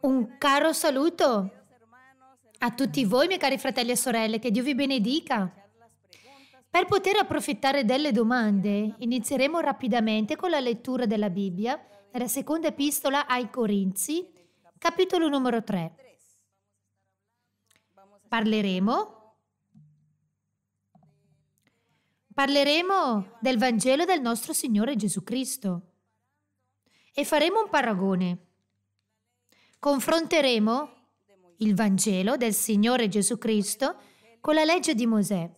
Un caro saluto a tutti voi, miei cari fratelli e sorelle, che Dio vi benedica. Per poter approfittare delle domande, inizieremo rapidamente con la lettura della Bibbia nella seconda epistola ai Corinzi, capitolo numero 3. Parleremo Parleremo del Vangelo del nostro Signore Gesù Cristo e faremo un paragone Confronteremo il Vangelo del Signore Gesù Cristo con la legge di Mosè.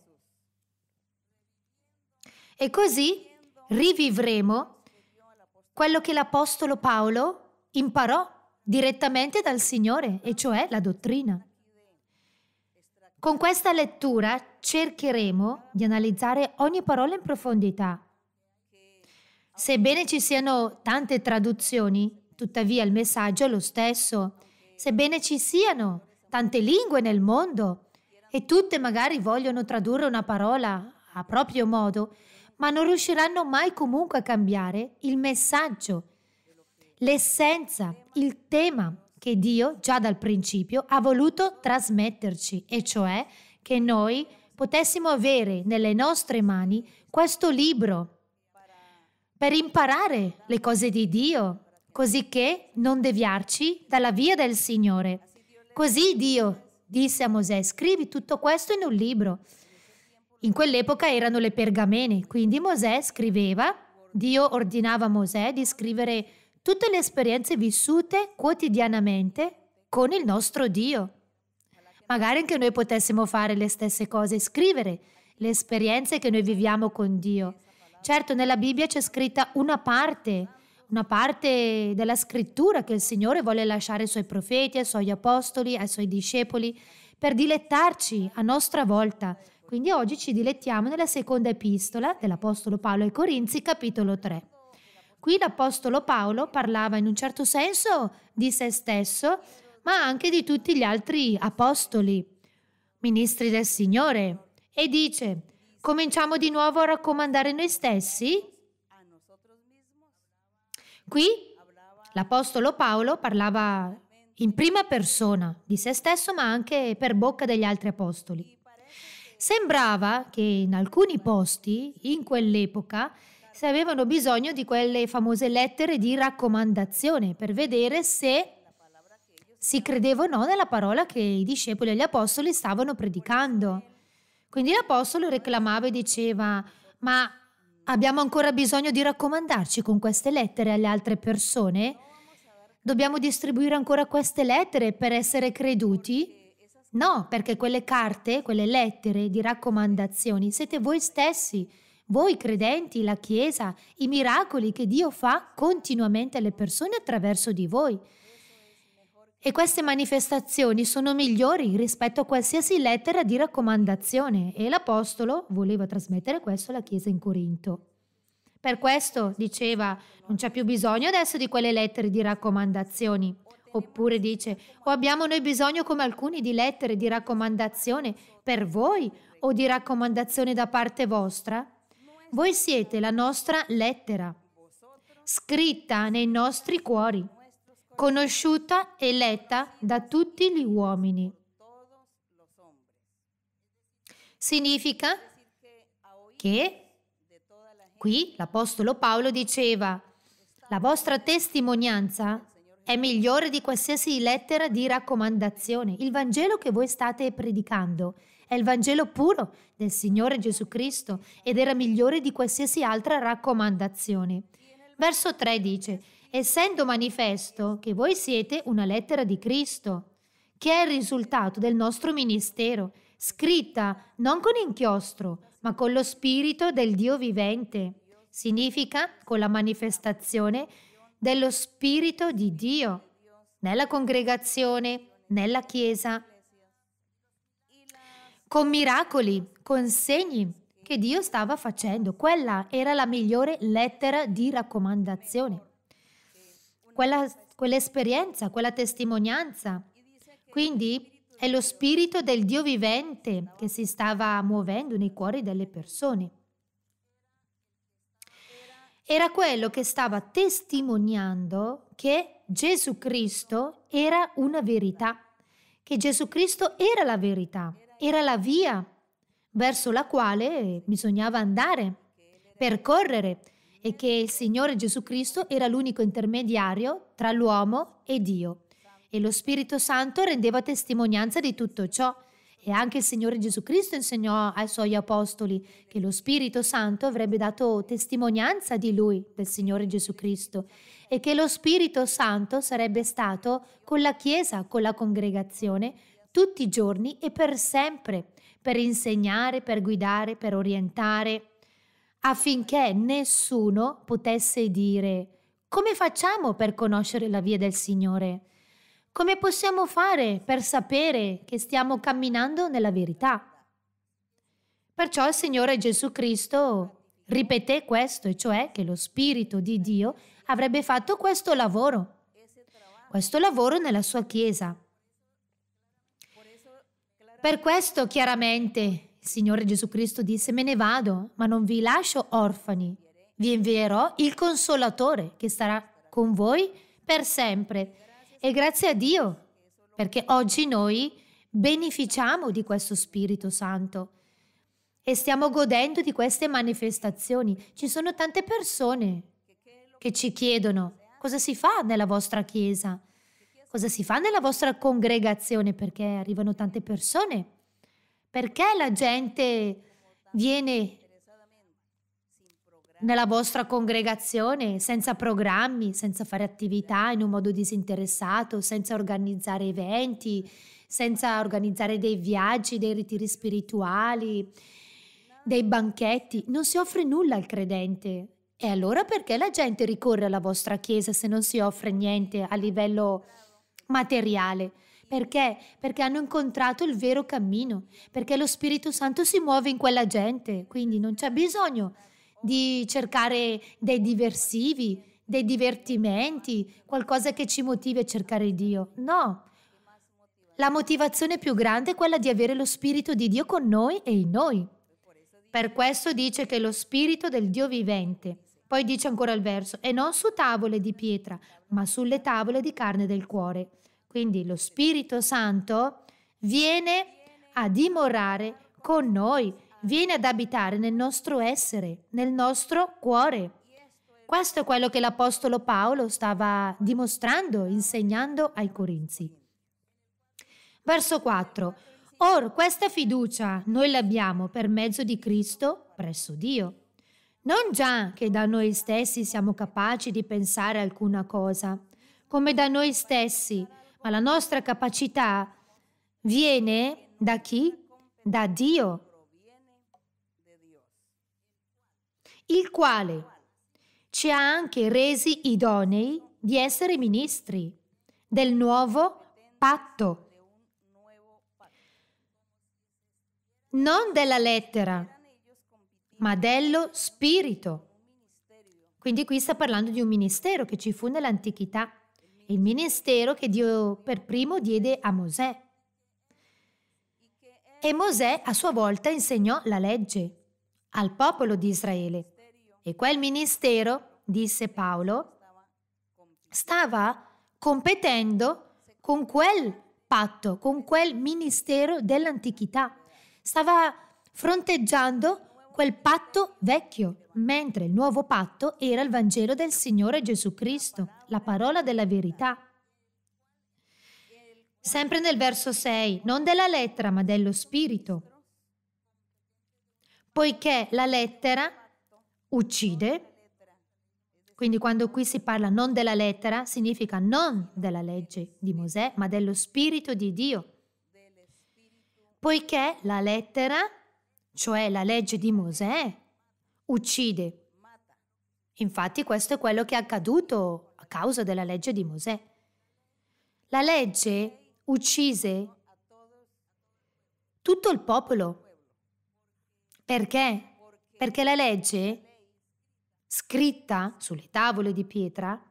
E così rivivremo quello che l'Apostolo Paolo imparò direttamente dal Signore, e cioè la dottrina. Con questa lettura cercheremo di analizzare ogni parola in profondità. Sebbene ci siano tante traduzioni, Tuttavia il messaggio è lo stesso. Sebbene ci siano tante lingue nel mondo e tutte magari vogliono tradurre una parola a proprio modo, ma non riusciranno mai comunque a cambiare il messaggio, l'essenza, il tema che Dio già dal principio ha voluto trasmetterci, e cioè che noi potessimo avere nelle nostre mani questo libro per imparare le cose di Dio, cosicché non deviarci dalla via del Signore. Così Dio disse a Mosè, scrivi tutto questo in un libro. In quell'epoca erano le pergamene, quindi Mosè scriveva, Dio ordinava a Mosè di scrivere tutte le esperienze vissute quotidianamente con il nostro Dio. Magari anche noi potessimo fare le stesse cose, scrivere le esperienze che noi viviamo con Dio. Certo, nella Bibbia c'è scritta una parte una parte della scrittura che il Signore vuole lasciare ai suoi profeti, ai suoi apostoli, ai suoi discepoli, per dilettarci a nostra volta. Quindi oggi ci dilettiamo nella seconda epistola dell'Apostolo Paolo ai Corinzi, capitolo 3. Qui l'Apostolo Paolo parlava in un certo senso di se stesso, ma anche di tutti gli altri apostoli, ministri del Signore, e dice, cominciamo di nuovo a raccomandare noi stessi? Qui l'Apostolo Paolo parlava in prima persona di se stesso, ma anche per bocca degli altri apostoli. Sembrava che in alcuni posti, in quell'epoca, si avevano bisogno di quelle famose lettere di raccomandazione per vedere se si credeva o no nella parola che i discepoli e gli apostoli stavano predicando. Quindi l'apostolo reclamava e diceva, ma Abbiamo ancora bisogno di raccomandarci con queste lettere alle altre persone? Dobbiamo distribuire ancora queste lettere per essere creduti? No, perché quelle carte, quelle lettere di raccomandazioni siete voi stessi, voi credenti, la Chiesa, i miracoli che Dio fa continuamente alle persone attraverso di voi. E queste manifestazioni sono migliori rispetto a qualsiasi lettera di raccomandazione e l'Apostolo voleva trasmettere questo alla Chiesa in Corinto. Per questo, diceva, non c'è più bisogno adesso di quelle lettere di raccomandazioni. Oppure dice, o abbiamo noi bisogno come alcuni di lettere di raccomandazione per voi o di raccomandazione da parte vostra? Voi siete la nostra lettera, scritta nei nostri cuori conosciuta e letta da tutti gli uomini. Significa che qui l'Apostolo Paolo diceva, la vostra testimonianza è migliore di qualsiasi lettera di raccomandazione. Il Vangelo che voi state predicando è il Vangelo puro del Signore Gesù Cristo ed era migliore di qualsiasi altra raccomandazione. Verso 3 dice, essendo manifesto che voi siete una lettera di Cristo, che è il risultato del nostro ministero, scritta non con inchiostro, ma con lo spirito del Dio vivente. Significa con la manifestazione dello spirito di Dio nella congregazione, nella chiesa, con miracoli, con segni che Dio stava facendo. Quella era la migliore lettera di raccomandazione quella, quell'esperienza, quella testimonianza. Quindi è lo spirito del Dio vivente che si stava muovendo nei cuori delle persone. Era quello che stava testimoniando che Gesù Cristo era una verità, che Gesù Cristo era la verità, era la via verso la quale bisognava andare, percorrere, e che il Signore Gesù Cristo era l'unico intermediario tra l'uomo e Dio. E lo Spirito Santo rendeva testimonianza di tutto ciò. E anche il Signore Gesù Cristo insegnò ai suoi apostoli che lo Spirito Santo avrebbe dato testimonianza di lui, del Signore Gesù Cristo, e che lo Spirito Santo sarebbe stato con la Chiesa, con la congregazione, tutti i giorni e per sempre, per insegnare, per guidare, per orientare, affinché nessuno potesse dire come facciamo per conoscere la via del Signore? Come possiamo fare per sapere che stiamo camminando nella verità? Perciò il Signore Gesù Cristo ripeté questo, e cioè che lo Spirito di Dio avrebbe fatto questo lavoro, questo lavoro nella sua Chiesa. Per questo chiaramente il Signore Gesù Cristo disse, me ne vado, ma non vi lascio orfani. Vi invierò il consolatore che sarà con voi per sempre. E grazie a Dio, perché oggi noi beneficiamo di questo Spirito Santo e stiamo godendo di queste manifestazioni. Ci sono tante persone che ci chiedono cosa si fa nella vostra chiesa, cosa si fa nella vostra congregazione, perché arrivano tante persone perché la gente viene nella vostra congregazione senza programmi, senza fare attività in un modo disinteressato, senza organizzare eventi, senza organizzare dei viaggi, dei ritiri spirituali, dei banchetti. Non si offre nulla al credente. E allora perché la gente ricorre alla vostra chiesa se non si offre niente a livello materiale? Perché? Perché hanno incontrato il vero cammino, perché lo Spirito Santo si muove in quella gente, quindi non c'è bisogno di cercare dei diversivi, dei divertimenti, qualcosa che ci motivi a cercare Dio. No. La motivazione più grande è quella di avere lo Spirito di Dio con noi e in noi. Per questo dice che lo Spirito del Dio vivente. Poi dice ancora il verso, è non su tavole di pietra, ma sulle tavole di carne del cuore. Quindi lo Spirito Santo viene a dimorare con noi, viene ad abitare nel nostro essere, nel nostro cuore. Questo è quello che l'Apostolo Paolo stava dimostrando, insegnando ai Corinzi. Verso 4. Or questa fiducia noi l'abbiamo per mezzo di Cristo presso Dio. Non già che da noi stessi siamo capaci di pensare alcuna cosa, come da noi stessi ma la nostra capacità viene da chi? Da Dio, il quale ci ha anche resi idonei di essere ministri del nuovo patto, non della lettera, ma dello spirito. Quindi qui sta parlando di un ministero che ci fu nell'antichità il ministero che Dio per primo diede a Mosè. E Mosè a sua volta insegnò la legge al popolo di Israele. E quel ministero, disse Paolo, stava competendo con quel patto, con quel ministero dell'antichità. Stava fronteggiando quel patto vecchio, mentre il nuovo patto era il Vangelo del Signore Gesù Cristo, la parola della verità. Sempre nel verso 6, non della lettera ma dello spirito. Poiché la lettera uccide, quindi quando qui si parla non della lettera, significa non della legge di Mosè, ma dello Spirito di Dio. Poiché la lettera uccide cioè la legge di Mosè, uccide. Infatti questo è quello che è accaduto a causa della legge di Mosè. La legge uccise tutto il popolo. Perché? Perché la legge scritta sulle tavole di pietra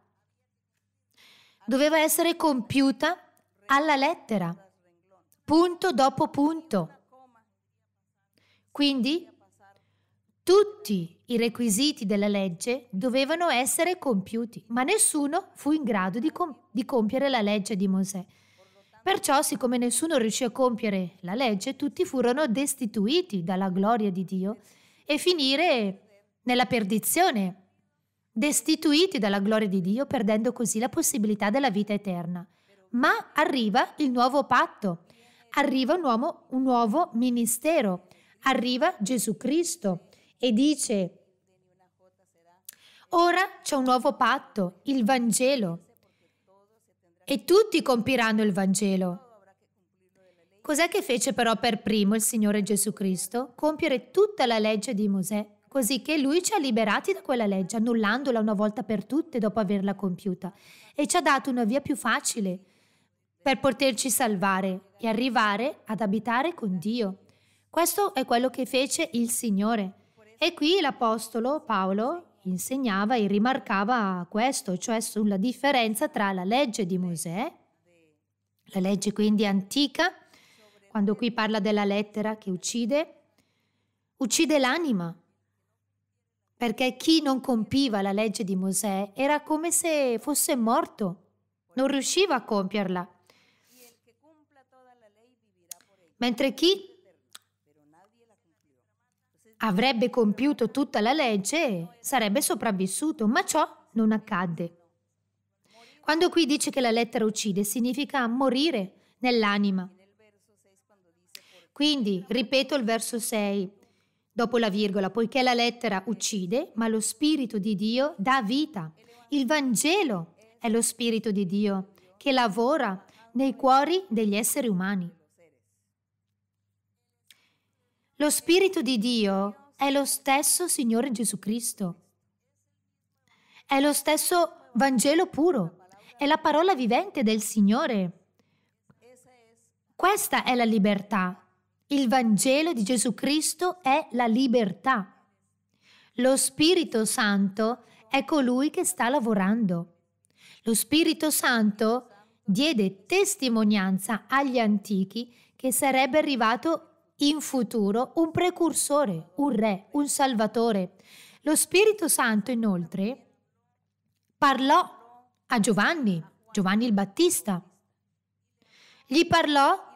doveva essere compiuta alla lettera, punto dopo punto. Quindi tutti i requisiti della legge dovevano essere compiuti, ma nessuno fu in grado di, com- di compiere la legge di Mosè. Perciò, siccome nessuno riuscì a compiere la legge, tutti furono destituiti dalla gloria di Dio e finire nella perdizione, destituiti dalla gloria di Dio, perdendo così la possibilità della vita eterna. Ma arriva il nuovo patto, arriva un nuovo, un nuovo ministero, arriva Gesù Cristo e dice, ora c'è un nuovo patto, il Vangelo, e tutti compiranno il Vangelo. Cos'è che fece però per primo il Signore Gesù Cristo? Compiere tutta la legge di Mosè, così che Lui ci ha liberati da quella legge, annullandola una volta per tutte dopo averla compiuta, e ci ha dato una via più facile per poterci salvare e arrivare ad abitare con Dio. Questo è quello che fece il Signore. E qui l'Apostolo Paolo insegnava e rimarcava questo, cioè sulla differenza tra la legge di Mosè, la legge quindi antica, quando qui parla della lettera che uccide, uccide l'anima, perché chi non compiva la legge di Mosè era come se fosse morto, non riusciva a compierla. Mentre chi Avrebbe compiuto tutta la legge e sarebbe sopravvissuto, ma ciò non accadde. Quando qui dice che la lettera uccide, significa morire nell'anima. Quindi, ripeto il verso 6, dopo la virgola, poiché la lettera uccide, ma lo Spirito di Dio dà vita. Il Vangelo è lo Spirito di Dio che lavora nei cuori degli esseri umani. Lo Spirito di Dio è lo stesso Signore Gesù Cristo. È lo stesso Vangelo puro. È la parola vivente del Signore. Questa è la libertà. Il Vangelo di Gesù Cristo è la libertà. Lo Spirito Santo è colui che sta lavorando. Lo Spirito Santo diede testimonianza agli antichi che sarebbe arrivato in futuro un precursore, un re, un salvatore. Lo Spirito Santo inoltre parlò a Giovanni, Giovanni il Battista. Gli parlò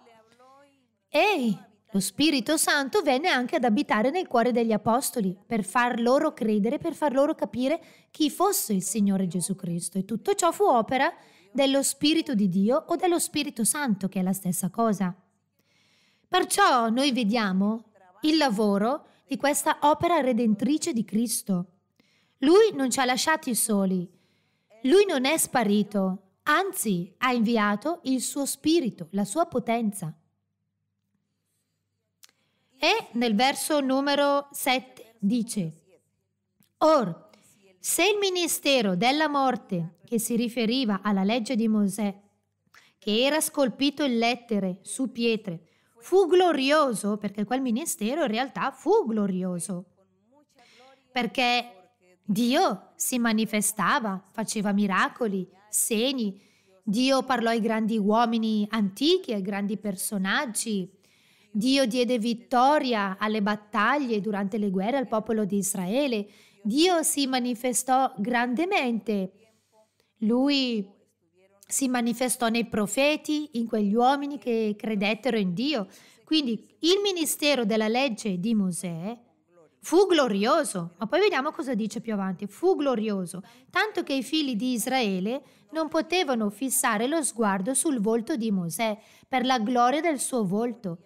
Ehi, lo Spirito Santo venne anche ad abitare nel cuore degli Apostoli per far loro credere, per far loro capire chi fosse il Signore Gesù Cristo. E tutto ciò fu opera dello Spirito di Dio o dello Spirito Santo, che è la stessa cosa. Perciò noi vediamo il lavoro di questa opera redentrice di Cristo. Lui non ci ha lasciati soli, lui non è sparito, anzi ha inviato il suo spirito, la sua potenza. E nel verso numero 7 dice, Or, se il ministero della morte, che si riferiva alla legge di Mosè, che era scolpito in lettere su pietre, fu glorioso, perché quel ministero in realtà fu glorioso, perché Dio si manifestava, faceva miracoli, segni, Dio parlò ai grandi uomini antichi, ai grandi personaggi, Dio diede vittoria alle battaglie durante le guerre al popolo di Israele, Dio si manifestò grandemente, lui si manifestò nei profeti, in quegli uomini che credettero in Dio. Quindi il ministero della legge di Mosè fu glorioso, ma poi vediamo cosa dice più avanti, fu glorioso, tanto che i figli di Israele non potevano fissare lo sguardo sul volto di Mosè per la gloria del suo volto,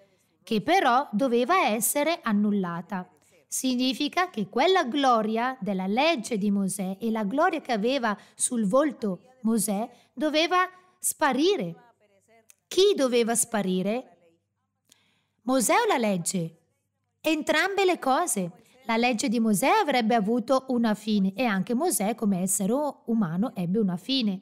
che però doveva essere annullata. Significa che quella gloria della legge di Mosè e la gloria che aveva sul volto Mosè doveva sparire. Chi doveva sparire? Mosè o la legge? Entrambe le cose. La legge di Mosè avrebbe avuto una fine e anche Mosè come essere umano ebbe una fine.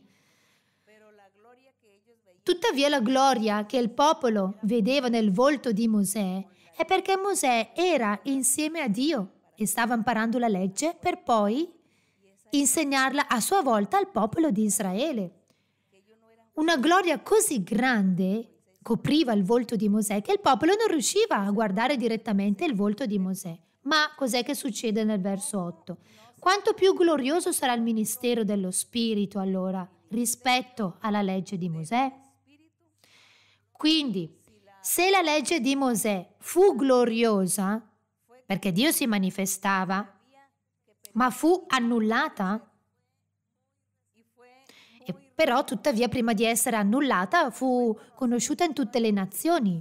Tuttavia la gloria che il popolo vedeva nel volto di Mosè è perché Mosè era insieme a Dio e stava imparando la legge per poi insegnarla a sua volta al popolo di Israele. Una gloria così grande copriva il volto di Mosè che il popolo non riusciva a guardare direttamente il volto di Mosè. Ma cos'è che succede nel verso 8? Quanto più glorioso sarà il ministero dello Spirito allora rispetto alla legge di Mosè? Quindi, se la legge di Mosè fu gloriosa, perché Dio si manifestava, ma fu annullata però tuttavia prima di essere annullata fu conosciuta in tutte le nazioni,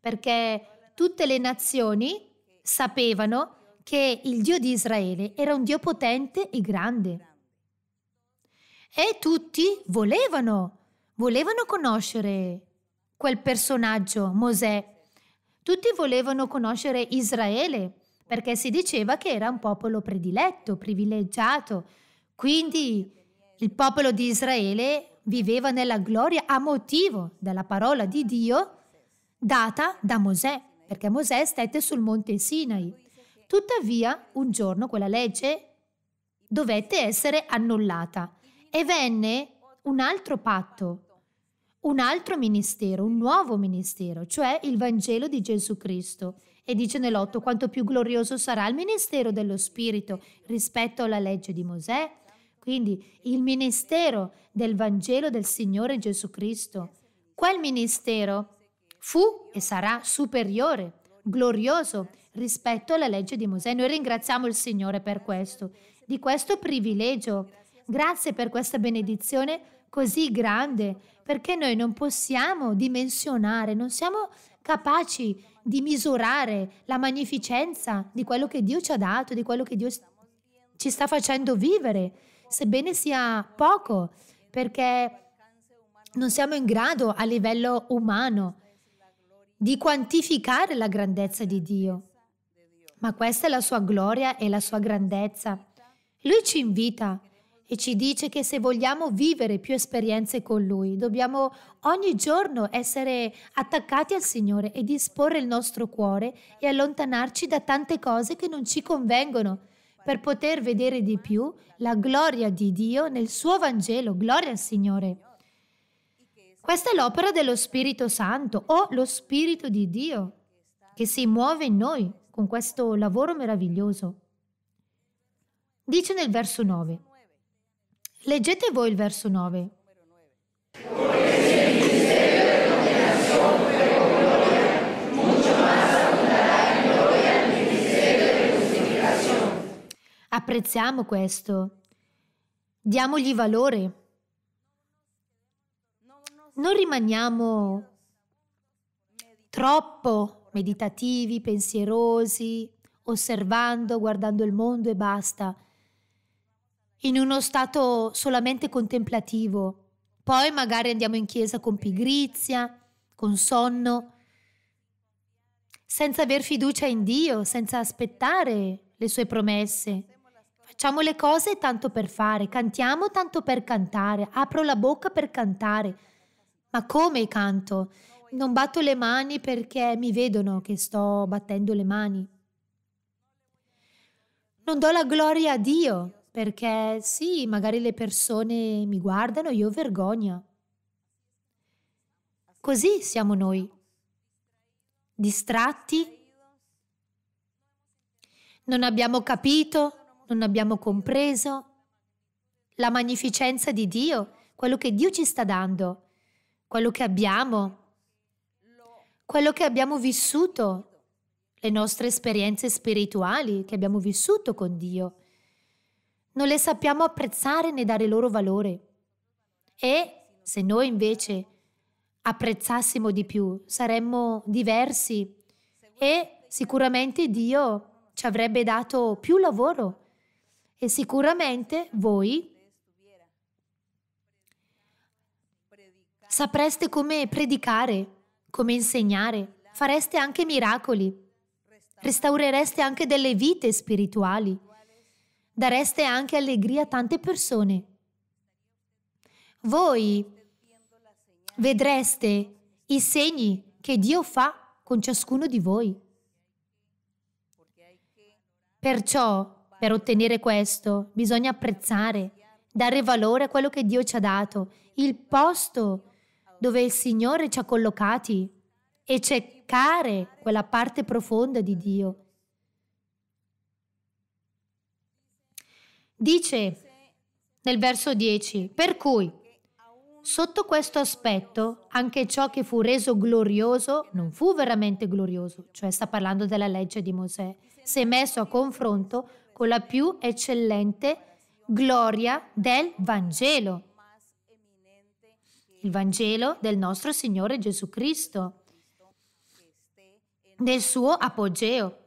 perché tutte le nazioni sapevano che il Dio di Israele era un Dio potente e grande. E tutti volevano, volevano conoscere quel personaggio, Mosè. Tutti volevano conoscere Israele, perché si diceva che era un popolo prediletto, privilegiato. Quindi il popolo di Israele viveva nella gloria a motivo della parola di Dio data da Mosè, perché Mosè stette sul monte Sinai. Tuttavia, un giorno quella legge dovette essere annullata e venne un altro patto, un altro ministero, un nuovo ministero, cioè il Vangelo di Gesù Cristo. E dice nell'otto quanto più glorioso sarà il ministero dello Spirito rispetto alla legge di Mosè quindi il ministero del Vangelo del Signore Gesù Cristo. Quel ministero fu e sarà superiore, glorioso rispetto alla legge di Mosè. Noi ringraziamo il Signore per questo, di questo privilegio. Grazie per questa benedizione così grande, perché noi non possiamo dimensionare, non siamo capaci di misurare la magnificenza di quello che Dio ci ha dato, di quello che Dio ci sta facendo vivere sebbene sia poco, perché non siamo in grado a livello umano di quantificare la grandezza di Dio, ma questa è la sua gloria e la sua grandezza. Lui ci invita e ci dice che se vogliamo vivere più esperienze con Lui, dobbiamo ogni giorno essere attaccati al Signore e disporre il nostro cuore e allontanarci da tante cose che non ci convengono per poter vedere di più la gloria di Dio nel suo Vangelo. Gloria al Signore. Questa è l'opera dello Spirito Santo o lo Spirito di Dio che si muove in noi con questo lavoro meraviglioso. Dice nel verso 9. Leggete voi il verso 9. Apprezziamo questo. Diamogli valore. Non rimaniamo troppo meditativi, pensierosi, osservando, guardando il mondo e basta, in uno stato solamente contemplativo. Poi magari andiamo in chiesa con pigrizia, con sonno, senza aver fiducia in Dio, senza aspettare le sue promesse. Facciamo le cose tanto per fare, cantiamo tanto per cantare, apro la bocca per cantare. Ma come canto? Non batto le mani perché mi vedono che sto battendo le mani. Non do la gloria a Dio perché sì, magari le persone mi guardano, io ho vergogna. Così siamo noi, distratti, non abbiamo capito, non abbiamo compreso la magnificenza di Dio, quello che Dio ci sta dando, quello che abbiamo, quello che abbiamo vissuto, le nostre esperienze spirituali che abbiamo vissuto con Dio. Non le sappiamo apprezzare né dare loro valore. E se noi invece apprezzassimo di più, saremmo diversi e sicuramente Dio ci avrebbe dato più lavoro e sicuramente voi sapreste come predicare, come insegnare, fareste anche miracoli, restaurereste anche delle vite spirituali, dareste anche allegria a tante persone. Voi vedreste i segni che Dio fa con ciascuno di voi. Perciò per ottenere questo bisogna apprezzare, dare valore a quello che Dio ci ha dato, il posto dove il Signore ci ha collocati e cercare quella parte profonda di Dio. Dice nel verso 10, per cui sotto questo aspetto anche ciò che fu reso glorioso non fu veramente glorioso, cioè sta parlando della legge di Mosè, se messo a confronto con la più eccellente gloria del Vangelo. Il Vangelo del nostro Signore Gesù Cristo, del suo apogeo.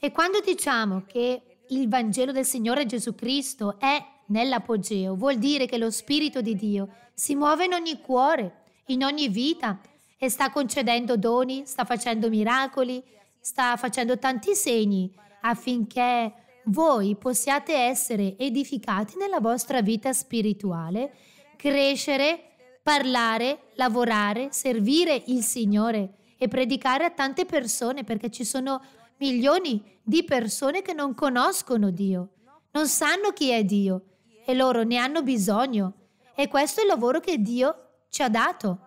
E quando diciamo che il Vangelo del Signore Gesù Cristo è nell'apogeo, vuol dire che lo Spirito di Dio si muove in ogni cuore, in ogni vita e sta concedendo doni, sta facendo miracoli, sta facendo tanti segni affinché voi possiate essere edificati nella vostra vita spirituale, crescere, parlare, lavorare, servire il Signore e predicare a tante persone perché ci sono milioni di persone che non conoscono Dio, non sanno chi è Dio e loro ne hanno bisogno. E questo è il lavoro che Dio ci ha dato.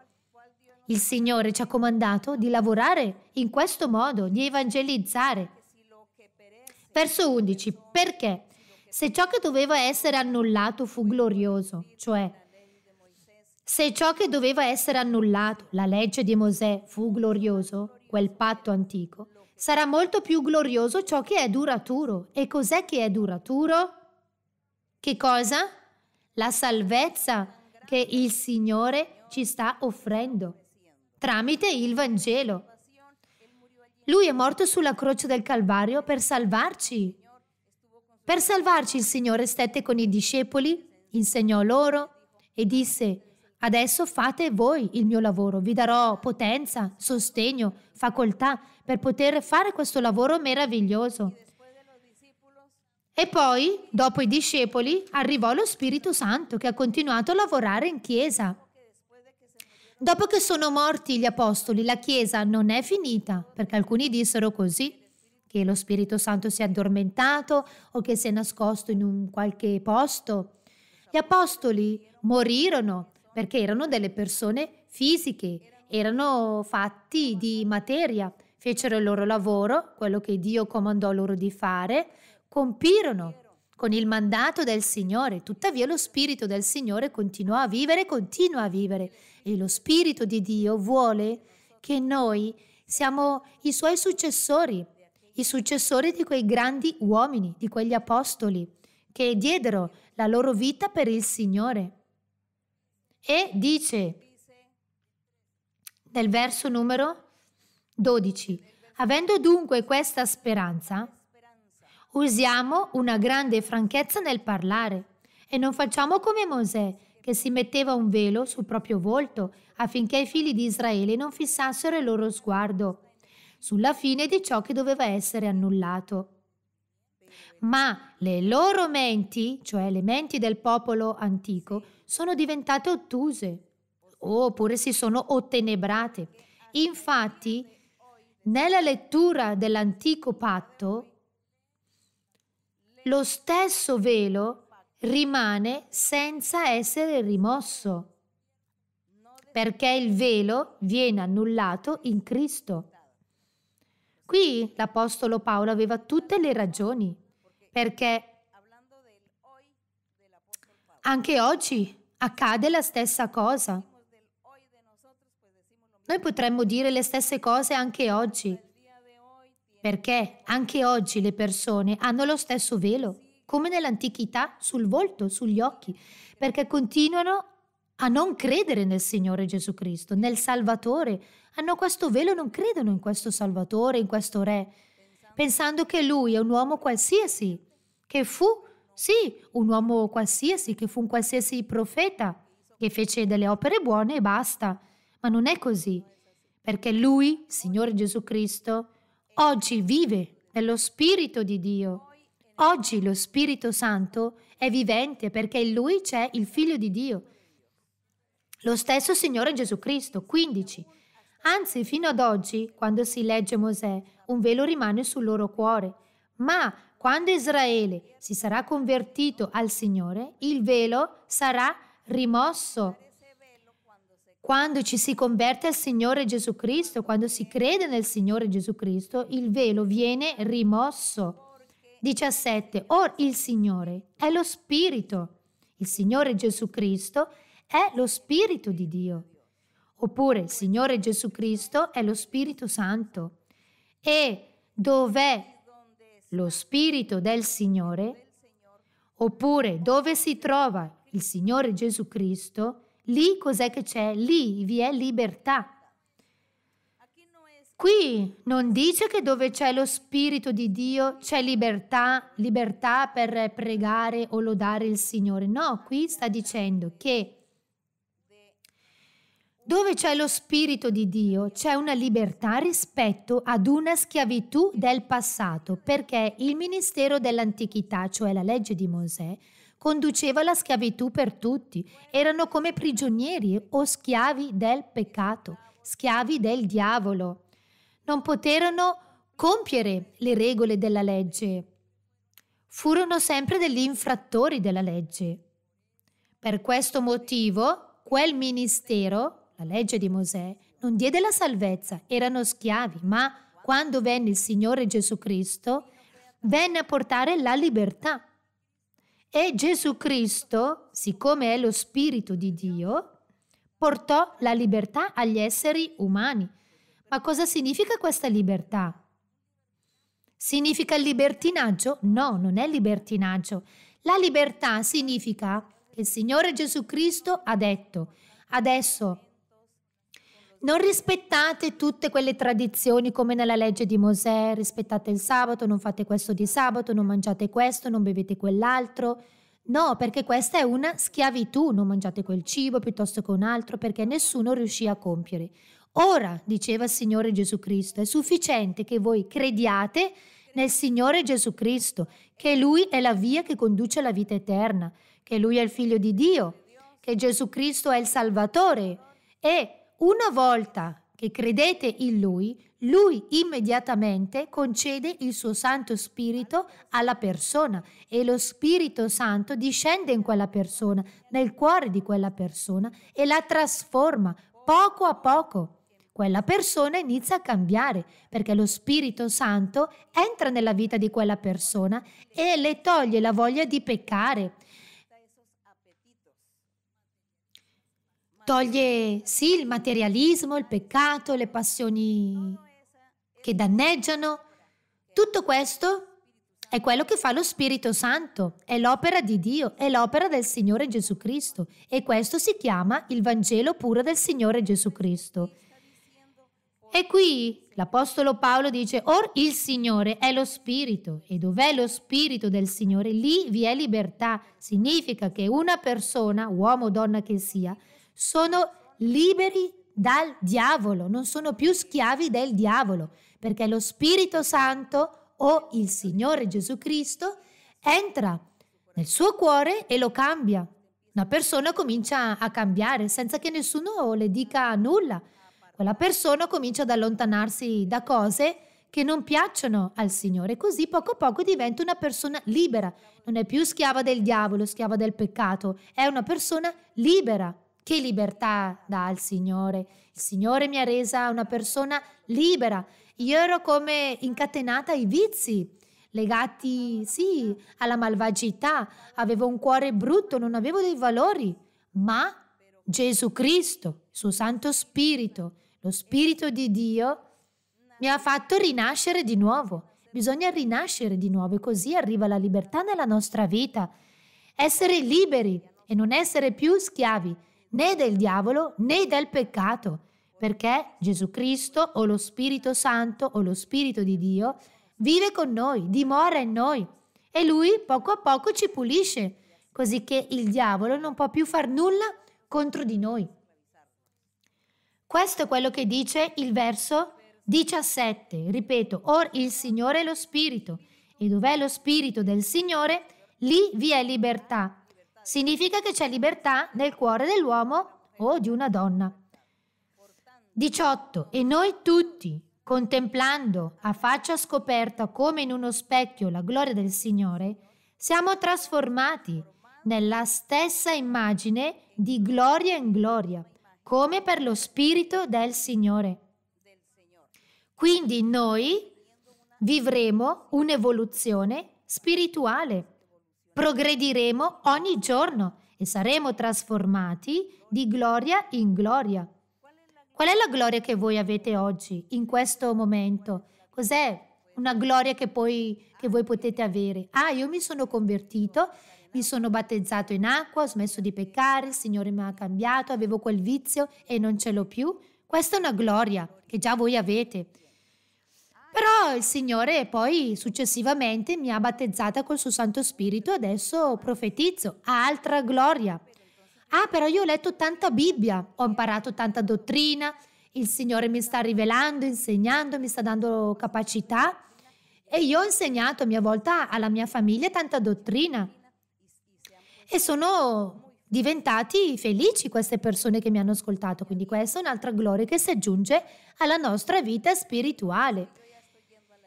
Il Signore ci ha comandato di lavorare in questo modo, di evangelizzare. Verso 11. Perché? Se ciò che doveva essere annullato fu glorioso, cioè se ciò che doveva essere annullato, la legge di Mosè, fu glorioso, quel patto antico, sarà molto più glorioso ciò che è duraturo. E cos'è che è duraturo? Che cosa? La salvezza che il Signore ci sta offrendo tramite il Vangelo. Lui è morto sulla croce del Calvario per salvarci. Per salvarci il Signore stette con i discepoli, insegnò loro e disse, adesso fate voi il mio lavoro, vi darò potenza, sostegno, facoltà per poter fare questo lavoro meraviglioso. E poi, dopo i discepoli, arrivò lo Spirito Santo che ha continuato a lavorare in chiesa. Dopo che sono morti gli apostoli, la Chiesa non è finita, perché alcuni dissero così, che lo Spirito Santo si è addormentato o che si è nascosto in un qualche posto. Gli apostoli morirono perché erano delle persone fisiche, erano fatti di materia, fecero il loro lavoro, quello che Dio comandò loro di fare, compirono con il mandato del Signore. Tuttavia lo Spirito del Signore continuò a vivere continua a vivere. E lo Spirito di Dio vuole che noi siamo i suoi successori, i successori di quei grandi uomini, di quegli apostoli, che diedero la loro vita per il Signore. E dice nel verso numero 12, avendo dunque questa speranza, Usiamo una grande franchezza nel parlare e non facciamo come Mosè, che si metteva un velo sul proprio volto affinché i figli di Israele non fissassero il loro sguardo sulla fine di ciò che doveva essere annullato. Ma le loro menti, cioè le menti del popolo antico, sono diventate ottuse oppure si sono ottenebrate. Infatti, nella lettura dell'antico patto, lo stesso velo rimane senza essere rimosso, perché il velo viene annullato in Cristo. Qui l'Apostolo Paolo aveva tutte le ragioni, perché anche oggi accade la stessa cosa. Noi potremmo dire le stesse cose anche oggi perché anche oggi le persone hanno lo stesso velo, come nell'antichità, sul volto, sugli occhi, perché continuano a non credere nel Signore Gesù Cristo, nel Salvatore. Hanno questo velo, non credono in questo Salvatore, in questo Re, pensando che lui è un uomo qualsiasi, che fu, sì, un uomo qualsiasi, che fu un qualsiasi profeta, che fece delle opere buone e basta. Ma non è così, perché lui, Signore Gesù Cristo, oggi vive nello Spirito di Dio. Oggi lo Spirito Santo è vivente perché in lui c'è il Figlio di Dio, lo stesso Signore Gesù Cristo. 15. Anzi, fino ad oggi, quando si legge Mosè, un velo rimane sul loro cuore. Ma quando Israele si sarà convertito al Signore, il velo sarà rimosso quando ci si converte al Signore Gesù Cristo, quando si crede nel Signore Gesù Cristo, il velo viene rimosso. 17. Or il Signore è lo Spirito. Il Signore Gesù Cristo è lo Spirito di Dio. Oppure il Signore Gesù Cristo è lo Spirito Santo. E dov'è lo Spirito del Signore? Oppure dove si trova il Signore Gesù Cristo? Lì cos'è che c'è? Lì vi è libertà. Qui non dice che dove c'è lo Spirito di Dio c'è libertà, libertà per pregare o lodare il Signore. No, qui sta dicendo che dove c'è lo Spirito di Dio c'è una libertà rispetto ad una schiavitù del passato, perché il ministero dell'antichità, cioè la legge di Mosè, conduceva la schiavitù per tutti, erano come prigionieri o schiavi del peccato, schiavi del diavolo. Non poterono compiere le regole della legge. Furono sempre degli infrattori della legge. Per questo motivo quel ministero, la legge di Mosè, non diede la salvezza, erano schiavi, ma quando venne il Signore Gesù Cristo, venne a portare la libertà e Gesù Cristo, siccome è lo Spirito di Dio, portò la libertà agli esseri umani. Ma cosa significa questa libertà? Significa libertinaggio? No, non è libertinaggio. La libertà significa che il Signore Gesù Cristo ha detto, adesso non rispettate tutte quelle tradizioni come nella legge di Mosè, rispettate il sabato, non fate questo di sabato, non mangiate questo, non bevete quell'altro. No, perché questa è una schiavitù, non mangiate quel cibo piuttosto che un altro, perché nessuno riuscì a compiere. Ora, diceva il Signore Gesù Cristo, è sufficiente che voi crediate nel Signore Gesù Cristo, che Lui è la via che conduce alla vita eterna, che Lui è il Figlio di Dio, che Gesù Cristo è il Salvatore e una volta che credete in Lui, Lui immediatamente concede il suo Santo Spirito alla persona e lo Spirito Santo discende in quella persona, nel cuore di quella persona e la trasforma poco a poco. Quella persona inizia a cambiare perché lo Spirito Santo entra nella vita di quella persona e le toglie la voglia di peccare, Toglie sì il materialismo, il peccato, le passioni che danneggiano. Tutto questo è quello che fa lo Spirito Santo, è l'opera di Dio, è l'opera del Signore Gesù Cristo e questo si chiama il Vangelo puro del Signore Gesù Cristo. E qui l'Apostolo Paolo dice, or il Signore è lo Spirito e dov'è lo Spirito del Signore? Lì vi è libertà. Significa che una persona, uomo o donna che sia, sono liberi dal diavolo, non sono più schiavi del diavolo, perché lo Spirito Santo o il Signore Gesù Cristo entra nel suo cuore e lo cambia. Una persona comincia a cambiare senza che nessuno le dica nulla. Quella persona comincia ad allontanarsi da cose che non piacciono al Signore, così poco a poco diventa una persona libera. Non è più schiava del diavolo, schiava del peccato, è una persona libera che libertà dà il Signore? Il Signore mi ha resa una persona libera. Io ero come incatenata ai vizi, legati, sì, alla malvagità. Avevo un cuore brutto, non avevo dei valori. Ma Gesù Cristo, suo Santo Spirito, lo Spirito di Dio, mi ha fatto rinascere di nuovo. Bisogna rinascere di nuovo e così arriva la libertà nella nostra vita. Essere liberi e non essere più schiavi né del diavolo né del peccato, perché Gesù Cristo o lo Spirito Santo o lo Spirito di Dio vive con noi, dimora in noi e lui poco a poco ci pulisce, così che il diavolo non può più far nulla contro di noi. Questo è quello che dice il verso 17. Ripeto, or il Signore è lo Spirito, e dov'è lo Spirito del Signore, lì vi è libertà. Significa che c'è libertà nel cuore dell'uomo o di una donna. 18. E noi tutti, contemplando a faccia scoperta come in uno specchio la gloria del Signore, siamo trasformati nella stessa immagine di gloria in gloria, come per lo Spirito del Signore. Quindi noi vivremo un'evoluzione spirituale progrediremo ogni giorno e saremo trasformati di gloria in gloria. Qual è la gloria che voi avete oggi, in questo momento? Cos'è una gloria che, poi, che voi potete avere? Ah, io mi sono convertito, mi sono battezzato in acqua, ho smesso di peccare, il Signore mi ha cambiato, avevo quel vizio e non ce l'ho più. Questa è una gloria che già voi avete. Però il Signore poi successivamente mi ha battezzata col suo Santo Spirito, adesso profetizzo, altra gloria. Ah, però io ho letto tanta Bibbia, ho imparato tanta dottrina, il Signore mi sta rivelando, insegnando, mi sta dando capacità e io ho insegnato a mia volta alla mia famiglia tanta dottrina. E sono diventati felici queste persone che mi hanno ascoltato, quindi questa è un'altra gloria che si aggiunge alla nostra vita spirituale.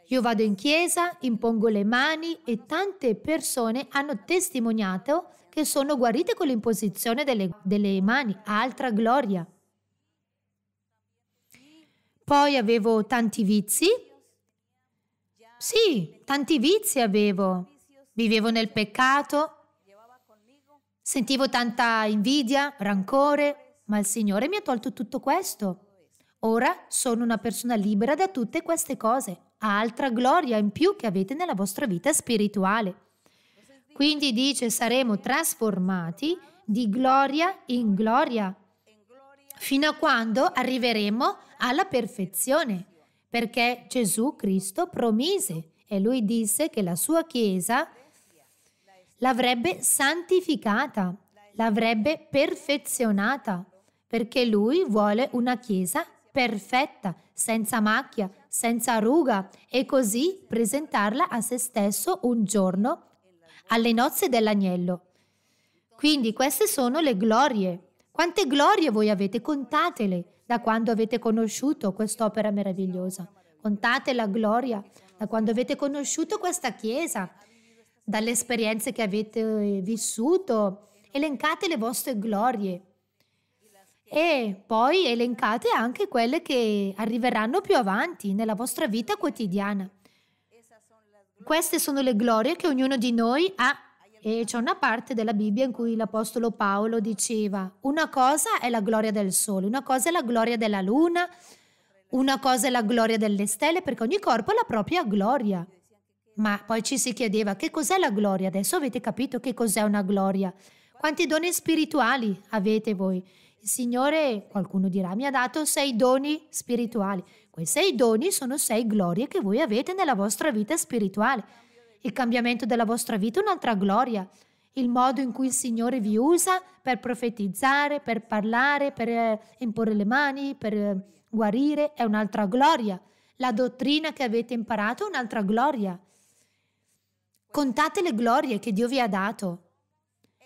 Io vado in chiesa, impongo le mani e tante persone hanno testimoniato che sono guarite con l'imposizione delle, delle mani. Altra gloria. Poi avevo tanti vizi. Sì, tanti vizi avevo. Vivevo nel peccato. Sentivo tanta invidia, rancore, ma il Signore mi ha tolto tutto questo. Ora sono una persona libera da tutte queste cose altra gloria in più che avete nella vostra vita spirituale. Quindi dice saremo trasformati di gloria in gloria fino a quando arriveremo alla perfezione, perché Gesù Cristo promise e lui disse che la sua Chiesa l'avrebbe santificata, l'avrebbe perfezionata, perché lui vuole una Chiesa perfetta, senza macchia, senza ruga e così presentarla a se stesso un giorno alle nozze dell'agnello. Quindi queste sono le glorie. Quante glorie voi avete? Contatele da quando avete conosciuto quest'opera meravigliosa. Contate la gloria da quando avete conosciuto questa Chiesa, dalle esperienze che avete vissuto. Elencate le vostre glorie e poi elencate anche quelle che arriveranno più avanti nella vostra vita quotidiana. Queste sono le glorie che ognuno di noi ha. E c'è una parte della Bibbia in cui l'Apostolo Paolo diceva, una cosa è la gloria del sole, una cosa è la gloria della luna, una cosa è la gloria delle stelle, perché ogni corpo ha la propria gloria. Ma poi ci si chiedeva che cos'è la gloria, adesso avete capito che cos'è una gloria. Quanti doni spirituali avete voi? Signore, qualcuno dirà, mi ha dato sei doni spirituali. Quei sei doni sono sei glorie che voi avete nella vostra vita spirituale. Il cambiamento della vostra vita è un'altra gloria. Il modo in cui il Signore vi usa per profetizzare, per parlare, per eh, imporre le mani, per eh, guarire è un'altra gloria. La dottrina che avete imparato è un'altra gloria. Contate le glorie che Dio vi ha dato.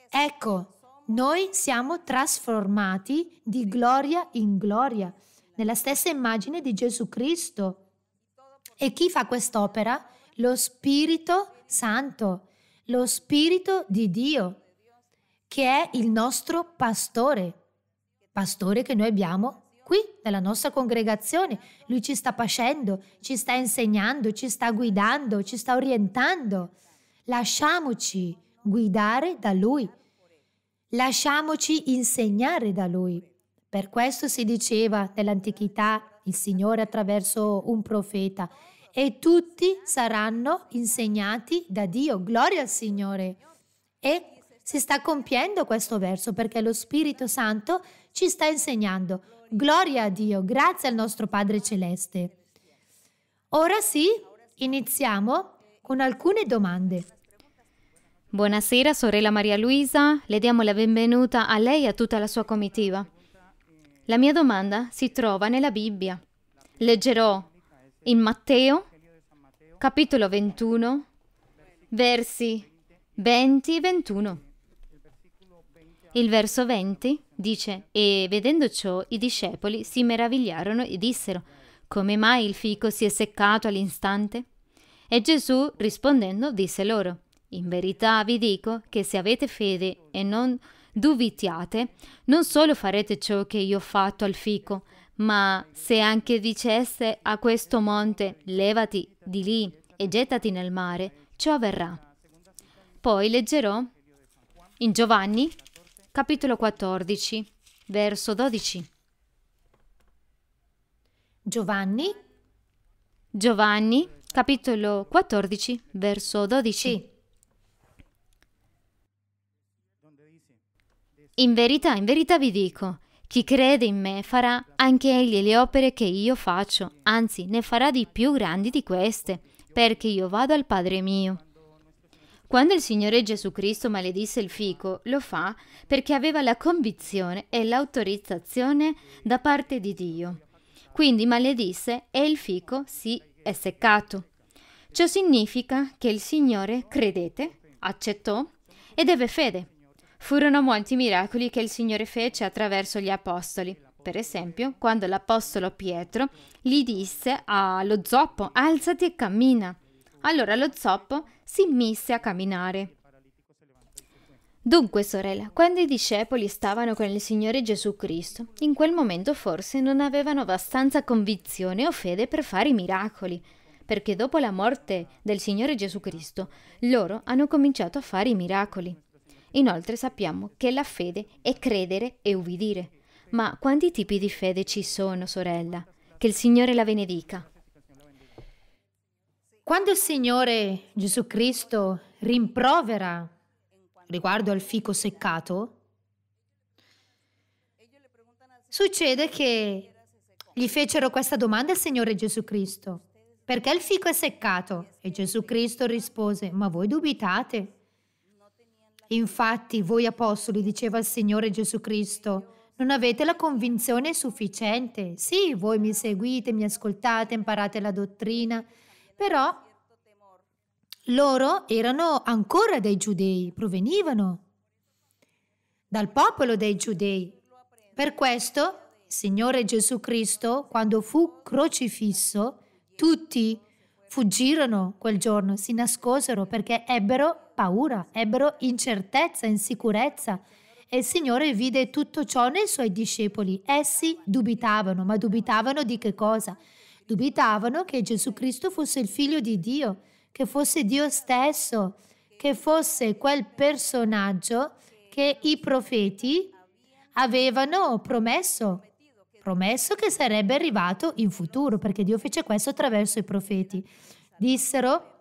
Ecco, noi siamo trasformati di gloria in gloria, nella stessa immagine di Gesù Cristo. E chi fa quest'opera? Lo Spirito Santo, lo Spirito di Dio, che è il nostro pastore, pastore che noi abbiamo qui nella nostra congregazione. Lui ci sta pascendo, ci sta insegnando, ci sta guidando, ci sta orientando. Lasciamoci guidare da Lui. Lasciamoci insegnare da lui. Per questo si diceva nell'antichità il Signore attraverso un profeta e tutti saranno insegnati da Dio. Gloria al Signore. E si sta compiendo questo verso perché lo Spirito Santo ci sta insegnando. Gloria a Dio, grazie al nostro Padre Celeste. Ora sì, iniziamo con alcune domande. Buonasera, sorella Maria Luisa, le diamo la benvenuta a lei e a tutta la sua comitiva. La mia domanda si trova nella Bibbia. Leggerò in Matteo, capitolo 21, versi 20 e 21. Il verso 20 dice, e vedendo ciò i discepoli si meravigliarono e dissero, come mai il fico si è seccato all'istante? E Gesù rispondendo disse loro, in verità vi dico che se avete fede e non dubitiate, non solo farete ciò che io ho fatto al fico, ma se anche diceste a questo monte levati di lì e gettati nel mare, ciò avverrà. Poi leggerò in Giovanni capitolo 14 verso 12. Giovanni Giovanni capitolo 14 verso 12. Sì. In verità, in verità vi dico, chi crede in me farà anche egli le opere che io faccio, anzi ne farà di più grandi di queste, perché io vado al Padre mio. Quando il Signore Gesù Cristo maledisse il fico, lo fa perché aveva la convinzione e l'autorizzazione da parte di Dio. Quindi maledisse e il fico si è seccato. Ciò significa che il Signore, credete, accettò ed ebbe fede Furono molti miracoli che il Signore fece attraverso gli apostoli. Per esempio, quando l'apostolo Pietro gli disse allo zoppo, alzati e cammina. Allora lo zoppo si mise a camminare. Dunque, sorella, quando i discepoli stavano con il Signore Gesù Cristo, in quel momento forse non avevano abbastanza convinzione o fede per fare i miracoli, perché dopo la morte del Signore Gesù Cristo loro hanno cominciato a fare i miracoli. Inoltre sappiamo che la fede è credere e ubbidire. Ma quanti tipi di fede ci sono, sorella? Che il Signore la benedica. Quando il Signore Gesù Cristo rimprovera riguardo al fico seccato, succede che gli fecero questa domanda al Signore Gesù Cristo. Perché il fico è seccato? E Gesù Cristo rispose, ma voi dubitate? Infatti voi apostoli, diceva il Signore Gesù Cristo, non avete la convinzione sufficiente. Sì, voi mi seguite, mi ascoltate, imparate la dottrina, però loro erano ancora dei giudei, provenivano dal popolo dei giudei. Per questo il Signore Gesù Cristo, quando fu crocifisso, tutti fuggirono quel giorno, si nascosero perché ebbero paura, ebbero incertezza, insicurezza. E il Signore vide tutto ciò nei suoi discepoli. Essi dubitavano, ma dubitavano di che cosa? Dubitavano che Gesù Cristo fosse il figlio di Dio, che fosse Dio stesso, che fosse quel personaggio che i profeti avevano promesso, promesso che sarebbe arrivato in futuro, perché Dio fece questo attraverso i profeti. Dissero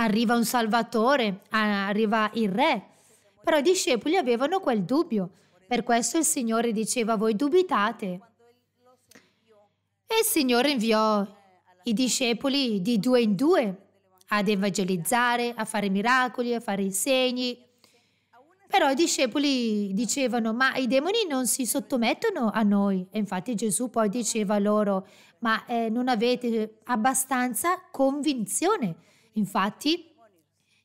Arriva un salvatore, arriva il re. Però i discepoli avevano quel dubbio. Per questo il Signore diceva, voi dubitate. E il Signore inviò i discepoli di due in due ad evangelizzare, a fare miracoli, a fare segni. Però i discepoli dicevano, ma i demoni non si sottomettono a noi. E infatti Gesù poi diceva loro, ma eh, non avete abbastanza convinzione Infatti,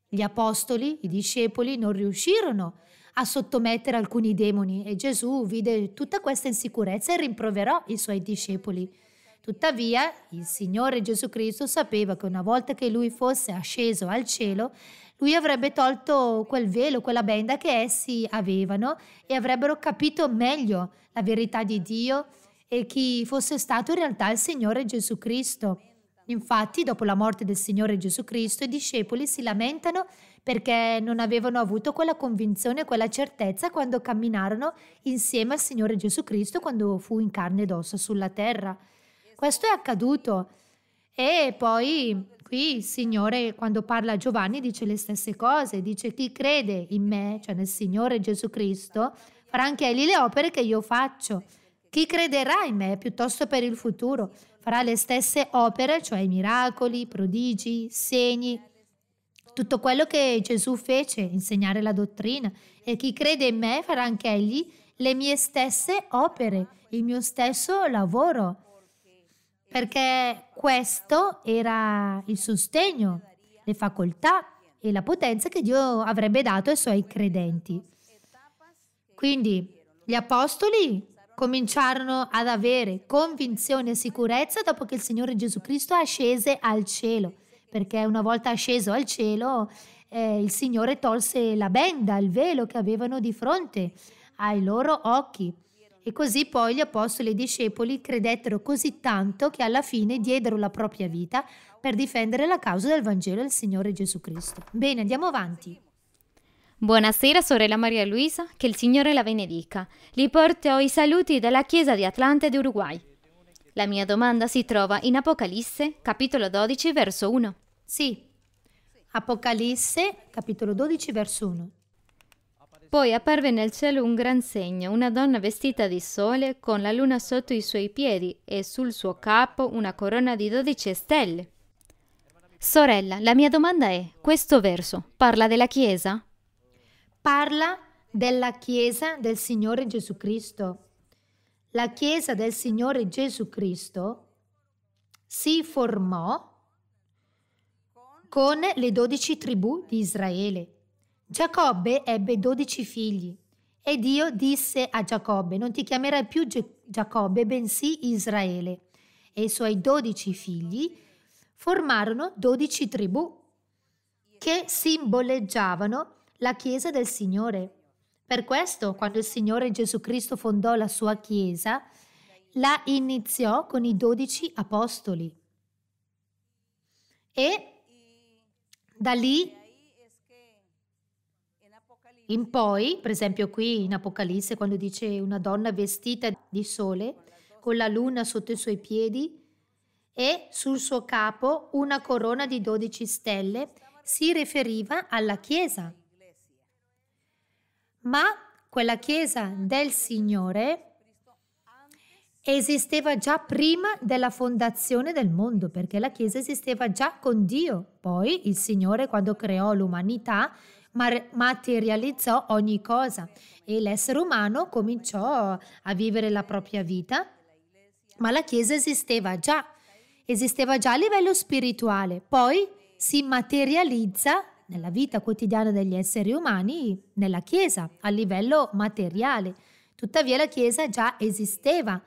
gli apostoli, i discepoli, non riuscirono a sottomettere alcuni demoni e Gesù vide tutta questa insicurezza e rimproverò i suoi discepoli. Tuttavia, il Signore Gesù Cristo sapeva che una volta che lui fosse asceso al cielo, lui avrebbe tolto quel velo, quella benda che essi avevano e avrebbero capito meglio la verità di Dio e chi fosse stato in realtà il Signore Gesù Cristo. Infatti, dopo la morte del Signore Gesù Cristo, i discepoli si lamentano perché non avevano avuto quella convinzione quella certezza quando camminarono insieme al Signore Gesù Cristo quando fu in carne ed ossa sulla terra. Questo è accaduto. E poi qui il Signore, quando parla a Giovanni, dice le stesse cose, dice chi crede in me, cioè nel Signore Gesù Cristo, farà anche egli le opere che io faccio. Chi crederà in me piuttosto per il futuro? farà le stesse opere, cioè miracoli, prodigi, segni, tutto quello che Gesù fece, insegnare la dottrina. E chi crede in me farà anche egli le mie stesse opere, il mio stesso lavoro. Perché questo era il sostegno, le facoltà e la potenza che Dio avrebbe dato ai suoi credenti. Quindi gli apostoli cominciarono ad avere convinzione e sicurezza dopo che il Signore Gesù Cristo ascese al cielo, perché una volta asceso al cielo eh, il Signore tolse la benda, il velo che avevano di fronte ai loro occhi. E così poi gli apostoli e i discepoli credettero così tanto che alla fine diedero la propria vita per difendere la causa del Vangelo del Signore Gesù Cristo. Bene, andiamo avanti. Buonasera sorella Maria Luisa, che il Signore la benedica. Li porto i saluti dalla Chiesa di Atlante d'Uruguay. La mia domanda si trova in Apocalisse, capitolo 12, verso 1. Sì. Apocalisse, capitolo 12, verso 1. Poi apparve nel cielo un gran segno, una donna vestita di sole, con la luna sotto i suoi piedi e sul suo capo una corona di dodici stelle. Sorella, la mia domanda è, questo verso parla della Chiesa? parla della Chiesa del Signore Gesù Cristo. La Chiesa del Signore Gesù Cristo si formò con le dodici tribù di Israele. Giacobbe ebbe dodici figli e Dio disse a Giacobbe, non ti chiamerai più Giacobbe, bensì Israele. E i suoi dodici figli formarono dodici tribù che simboleggiavano la Chiesa del Signore. Per questo, quando il Signore Gesù Cristo fondò la sua Chiesa, la iniziò con i dodici apostoli. E da lì in poi, per esempio qui in Apocalisse, quando dice una donna vestita di sole, con la luna sotto i suoi piedi e sul suo capo una corona di dodici stelle, si riferiva alla Chiesa ma quella chiesa del Signore esisteva già prima della fondazione del mondo, perché la Chiesa esisteva già con Dio. Poi il Signore, quando creò l'umanità, materializzò ogni cosa e l'essere umano cominciò a vivere la propria vita, ma la Chiesa esisteva già, esisteva già a livello spirituale. Poi si materializza nella vita quotidiana degli esseri umani, nella Chiesa, a livello materiale. Tuttavia la Chiesa già esisteva,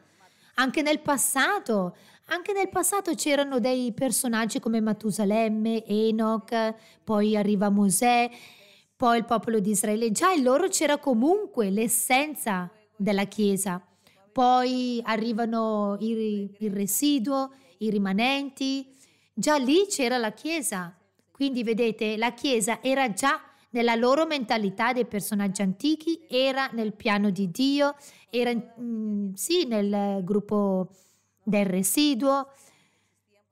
anche nel passato. Anche nel passato c'erano dei personaggi come Matusalemme, Enoch, poi arriva Mosè, poi il popolo di Israele. Già in loro c'era comunque l'essenza della Chiesa. Poi arrivano il, il residuo, i rimanenti. Già lì c'era la Chiesa. Quindi vedete, la Chiesa era già nella loro mentalità dei personaggi antichi, era nel piano di Dio, era mh, mm, sì nel gruppo del residuo,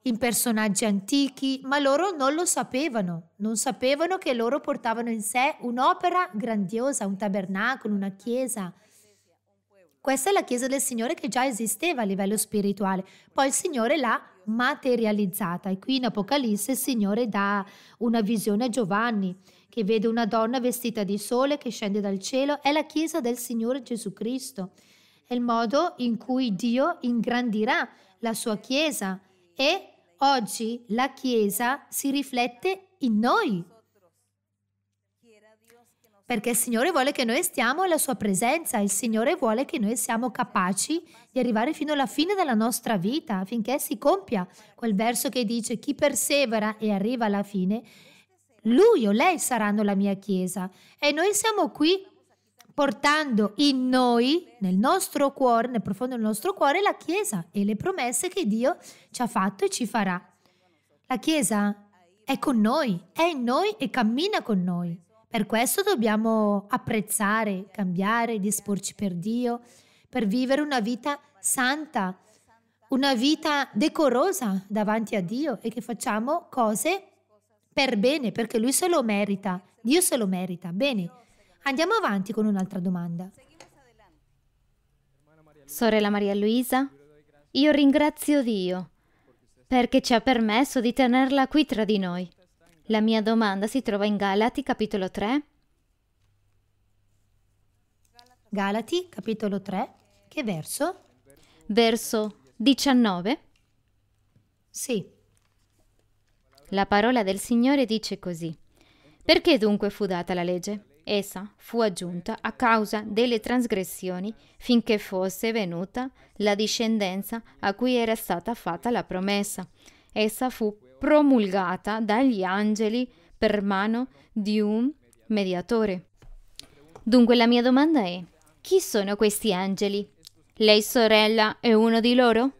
in personaggi antichi, ma loro non lo sapevano, non sapevano che loro portavano in sé un'opera grandiosa, un tabernacolo, una chiesa. Questa è la chiesa del Signore che già esisteva a livello spirituale. Poi il Signore l'ha materializzata. E qui in Apocalisse il Signore dà una visione a Giovanni, che vede una donna vestita di sole che scende dal cielo. È la Chiesa del Signore Gesù Cristo. È il modo in cui Dio ingrandirà la sua Chiesa e oggi la Chiesa si riflette in noi perché il Signore vuole che noi stiamo alla sua presenza, il Signore vuole che noi siamo capaci di arrivare fino alla fine della nostra vita, affinché si compia quel verso che dice chi persevera e arriva alla fine, lui o lei saranno la mia Chiesa. E noi siamo qui portando in noi, nel nostro cuore, nel profondo del nostro cuore, la Chiesa e le promesse che Dio ci ha fatto e ci farà. La Chiesa è con noi, è in noi e cammina con noi. Per questo dobbiamo apprezzare, cambiare, disporci per Dio, per vivere una vita santa, una vita decorosa davanti a Dio e che facciamo cose per bene, perché Lui se lo merita, Dio se lo merita. Bene, andiamo avanti con un'altra domanda. Sorella Maria Luisa, io ringrazio Dio perché ci ha permesso di tenerla qui tra di noi. La mia domanda si trova in Galati capitolo 3. Galati capitolo 3, che verso? Verso 19. Sì. La parola del Signore dice così. Perché dunque fu data la legge? Essa fu aggiunta a causa delle trasgressioni finché fosse venuta la discendenza a cui era stata fatta la promessa. Essa fu promulgata dagli angeli per mano di un mediatore. Dunque la mia domanda è, chi sono questi angeli? Lei sorella è uno di loro?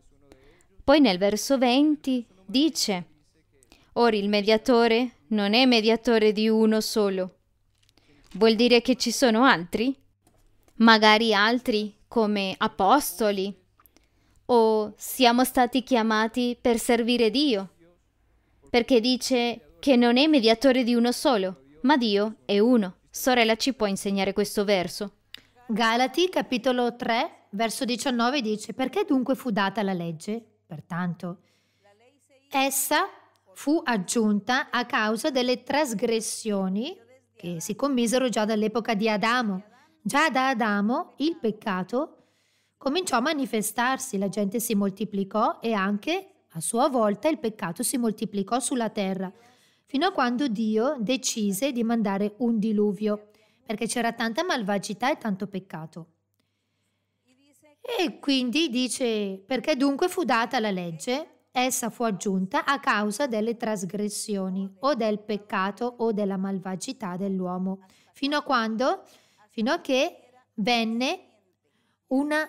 Poi nel verso 20 dice, Ora il mediatore non è mediatore di uno solo. Vuol dire che ci sono altri? Magari altri come apostoli? O siamo stati chiamati per servire Dio? perché dice che non è mediatore di uno solo, ma Dio è uno. Sorella ci può insegnare questo verso. Galati capitolo 3, verso 19 dice, perché dunque fu data la legge? Pertanto, essa fu aggiunta a causa delle trasgressioni che si commisero già dall'epoca di Adamo. Già da Adamo il peccato cominciò a manifestarsi, la gente si moltiplicò e anche a sua volta il peccato si moltiplicò sulla terra, fino a quando Dio decise di mandare un diluvio, perché c'era tanta malvagità e tanto peccato. E quindi dice, perché dunque fu data la legge, essa fu aggiunta a causa delle trasgressioni o del peccato o della malvagità dell'uomo, fino a quando? Fino a che venne una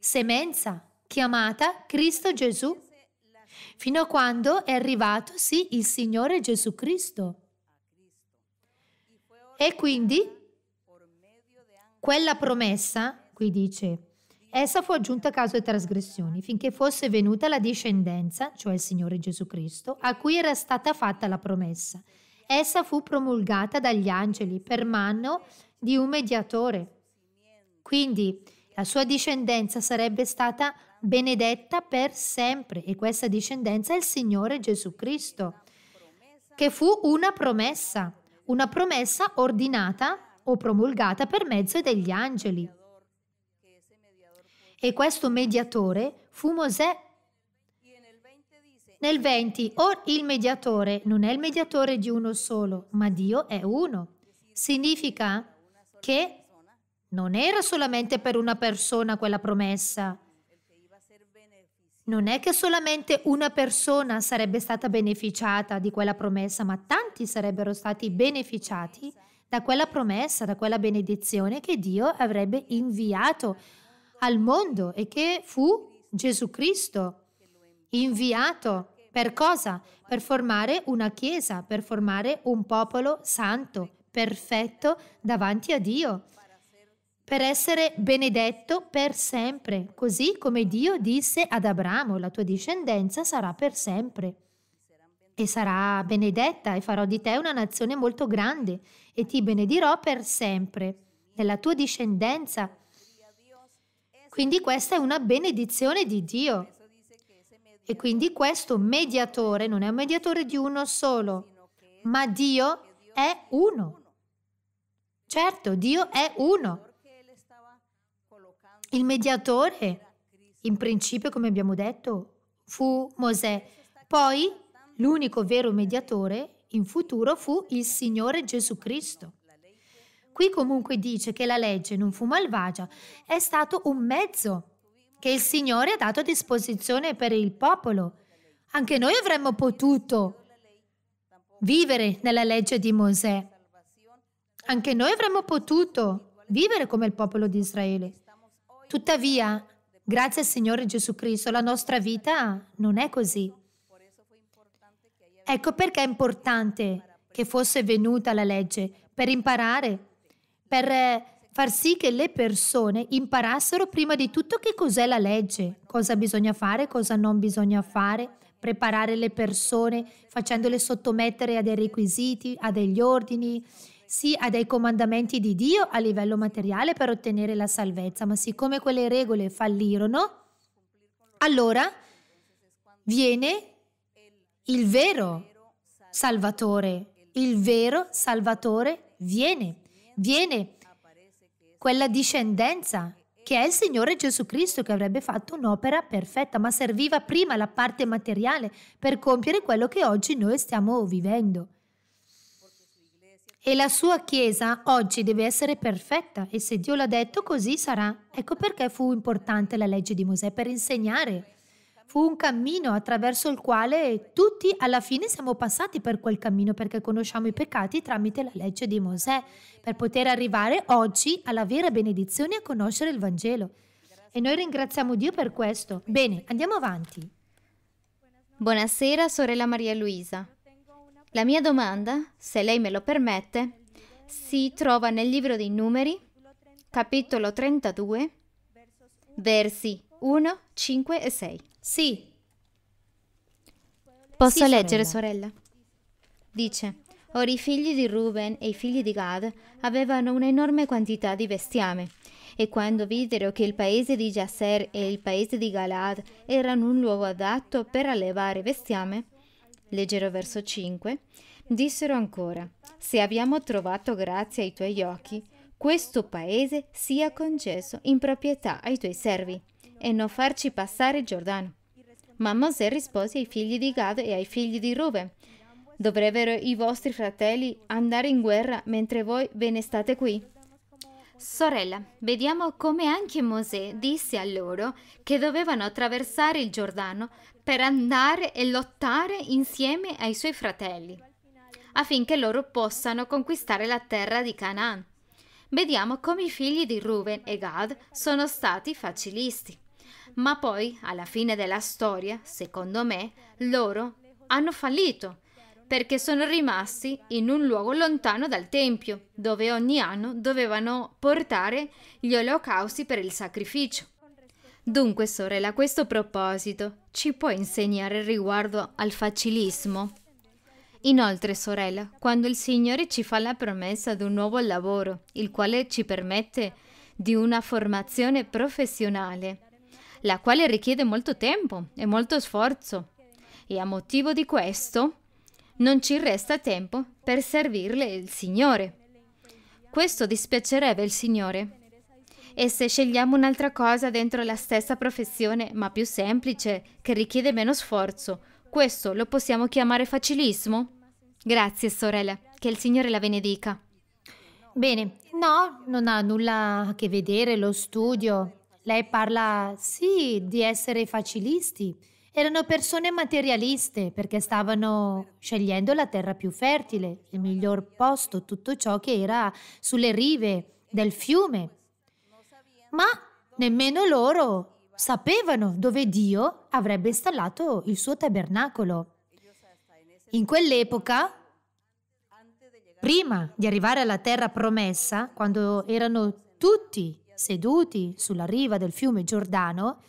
semenza chiamata Cristo Gesù fino a quando è arrivato, sì, il Signore Gesù Cristo. E quindi quella promessa, qui dice, essa fu aggiunta a causa di trasgressioni, finché fosse venuta la discendenza, cioè il Signore Gesù Cristo, a cui era stata fatta la promessa. Essa fu promulgata dagli angeli per mano di un mediatore. Quindi la sua discendenza sarebbe stata benedetta per sempre e questa discendenza è il Signore Gesù Cristo, che fu una promessa, una promessa ordinata o promulgata per mezzo degli angeli. E questo mediatore fu Mosè. Nel 20, or il mediatore non è il mediatore di uno solo, ma Dio è uno. Significa che non era solamente per una persona quella promessa, non è che solamente una persona sarebbe stata beneficiata di quella promessa, ma tanti sarebbero stati beneficiati da quella promessa, da quella benedizione che Dio avrebbe inviato al mondo e che fu Gesù Cristo inviato per cosa? Per formare una chiesa, per formare un popolo santo, perfetto davanti a Dio per essere benedetto per sempre, così come Dio disse ad Abramo, la tua discendenza sarà per sempre e sarà benedetta e farò di te una nazione molto grande e ti benedirò per sempre, nella tua discendenza. Quindi questa è una benedizione di Dio. E quindi questo mediatore non è un mediatore di uno solo, ma Dio è uno. Certo, Dio è uno. Il mediatore, in principio, come abbiamo detto, fu Mosè. Poi l'unico vero mediatore in futuro fu il Signore Gesù Cristo. Qui comunque dice che la legge non fu malvagia, è stato un mezzo che il Signore ha dato a disposizione per il popolo. Anche noi avremmo potuto vivere nella legge di Mosè. Anche noi avremmo potuto vivere come il popolo di Israele. Tuttavia, grazie al Signore Gesù Cristo, la nostra vita non è così. Ecco perché è importante che fosse venuta la legge, per imparare, per eh, far sì che le persone imparassero prima di tutto che cos'è la legge, cosa bisogna fare, cosa non bisogna fare, preparare le persone facendole sottomettere a dei requisiti, a degli ordini, sì a dei comandamenti di Dio a livello materiale per ottenere la salvezza, ma siccome quelle regole fallirono, allora viene il vero Salvatore, il vero Salvatore viene, viene quella discendenza che è il Signore Gesù Cristo che avrebbe fatto un'opera perfetta, ma serviva prima la parte materiale per compiere quello che oggi noi stiamo vivendo e la sua Chiesa oggi deve essere perfetta e se Dio l'ha detto così sarà. Ecco perché fu importante la legge di Mosè per insegnare. Fu un cammino attraverso il quale tutti alla fine siamo passati per quel cammino perché conosciamo i peccati tramite la legge di Mosè per poter arrivare oggi alla vera benedizione e a conoscere il Vangelo. E noi ringraziamo Dio per questo. Bene, andiamo avanti. Buonasera, sorella Maria Luisa. La mia domanda, se lei me lo permette, si trova nel libro dei numeri, capitolo 32, versi 1, 5 e 6. Sì. Posso sì, leggere, sorella? Dice, ora i figli di Ruben e i figli di Gad avevano un'enorme quantità di bestiame. E quando videro che il paese di Jasser e il paese di Galad erano un luogo adatto per allevare bestiame, leggerò verso 5, dissero ancora, se abbiamo trovato grazia ai tuoi occhi, questo paese sia concesso in proprietà ai tuoi servi e non farci passare il Giordano. Ma Mosè rispose ai figli di Gad e ai figli di Ruben, dovrebbero i vostri fratelli andare in guerra mentre voi ve ne state qui? Sorella, vediamo come anche Mosè disse a loro che dovevano attraversare il Giordano per andare e lottare insieme ai suoi fratelli, affinché loro possano conquistare la terra di Canaan. Vediamo come i figli di Ruben e Gad sono stati facilisti. Ma poi, alla fine della storia, secondo me, loro hanno fallito perché sono rimasti in un luogo lontano dal Tempio, dove ogni anno dovevano portare gli olocausti per il sacrificio. Dunque, sorella, a questo proposito, ci puoi insegnare riguardo al facilismo? Inoltre, sorella, quando il Signore ci fa la promessa di un nuovo lavoro, il quale ci permette di una formazione professionale, la quale richiede molto tempo e molto sforzo, e a motivo di questo non ci resta tempo per servirle il Signore. Questo dispiacerebbe il Signore. E se scegliamo un'altra cosa dentro la stessa professione, ma più semplice, che richiede meno sforzo, questo lo possiamo chiamare facilismo? Grazie, sorella, che il Signore la benedica. Bene, no, non ha nulla a che vedere lo studio. Lei parla, sì, di essere facilisti. Erano persone materialiste perché stavano scegliendo la terra più fertile, il miglior posto, tutto ciò che era sulle rive del fiume. Ma nemmeno loro sapevano dove Dio avrebbe installato il suo tabernacolo. In quell'epoca, prima di arrivare alla terra promessa, quando erano tutti seduti sulla riva del fiume Giordano,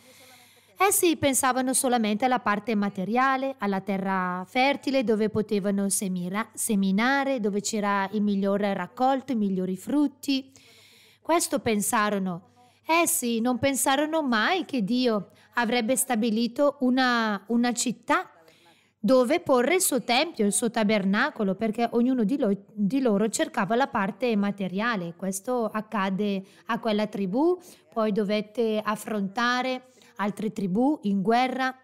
Essi eh pensavano solamente alla parte materiale, alla terra fertile dove potevano semira, seminare, dove c'era il migliore raccolto, i migliori frutti. Questo pensarono. Essi eh non pensarono mai che Dio avrebbe stabilito una, una città dove porre il suo tempio, il suo tabernacolo, perché ognuno di, lo, di, loro cercava la parte materiale. Questo accade a quella tribù, poi dovette affrontare altre tribù in guerra.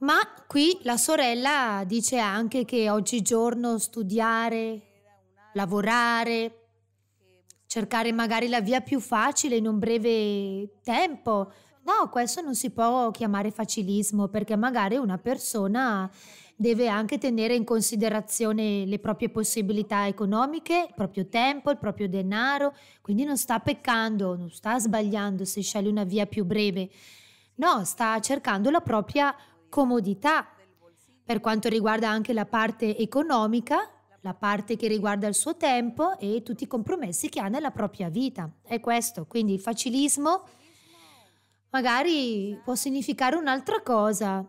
Ma qui la sorella dice anche che oggigiorno studiare, lavorare, cercare magari la via più facile in un breve tempo. No, questo non si può chiamare facilismo perché magari una persona deve anche tenere in considerazione le proprie possibilità economiche, il proprio tempo, il proprio denaro, quindi non sta peccando, non sta sbagliando se sceglie una via più breve, no, sta cercando la propria comodità. Per quanto riguarda anche la parte economica, la parte che riguarda il suo tempo e tutti i compromessi che ha nella propria vita. È questo, quindi il facilismo magari può significare un'altra cosa,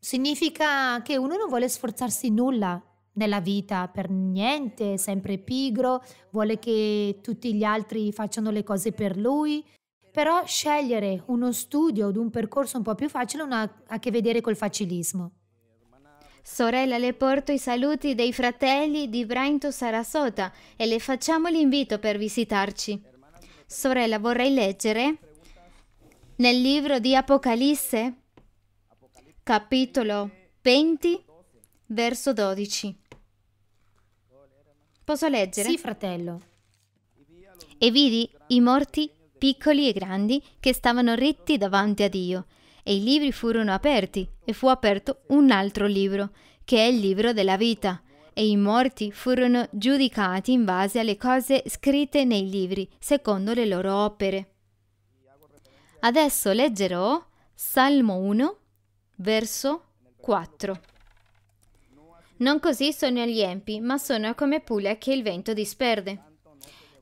Significa che uno non vuole sforzarsi nulla nella vita, per niente, è sempre pigro, vuole che tutti gli altri facciano le cose per lui. Però scegliere uno studio o un percorso un po' più facile non ha a che vedere col facilismo. Sorella, le porto i saluti dei fratelli di Brainto Sarasota e le facciamo l'invito per visitarci. Sorella, vorrei leggere nel libro di Apocalisse capitolo 20, verso 12. Posso leggere? Sì, fratello. E vidi i morti, piccoli e grandi, che stavano ritti davanti a Dio. E i libri furono aperti, e fu aperto un altro libro, che è il libro della vita. E i morti furono giudicati in base alle cose scritte nei libri, secondo le loro opere. Adesso leggerò Salmo 1, verso 4. Non così sono gli empi, ma sono come puglia che il vento disperde.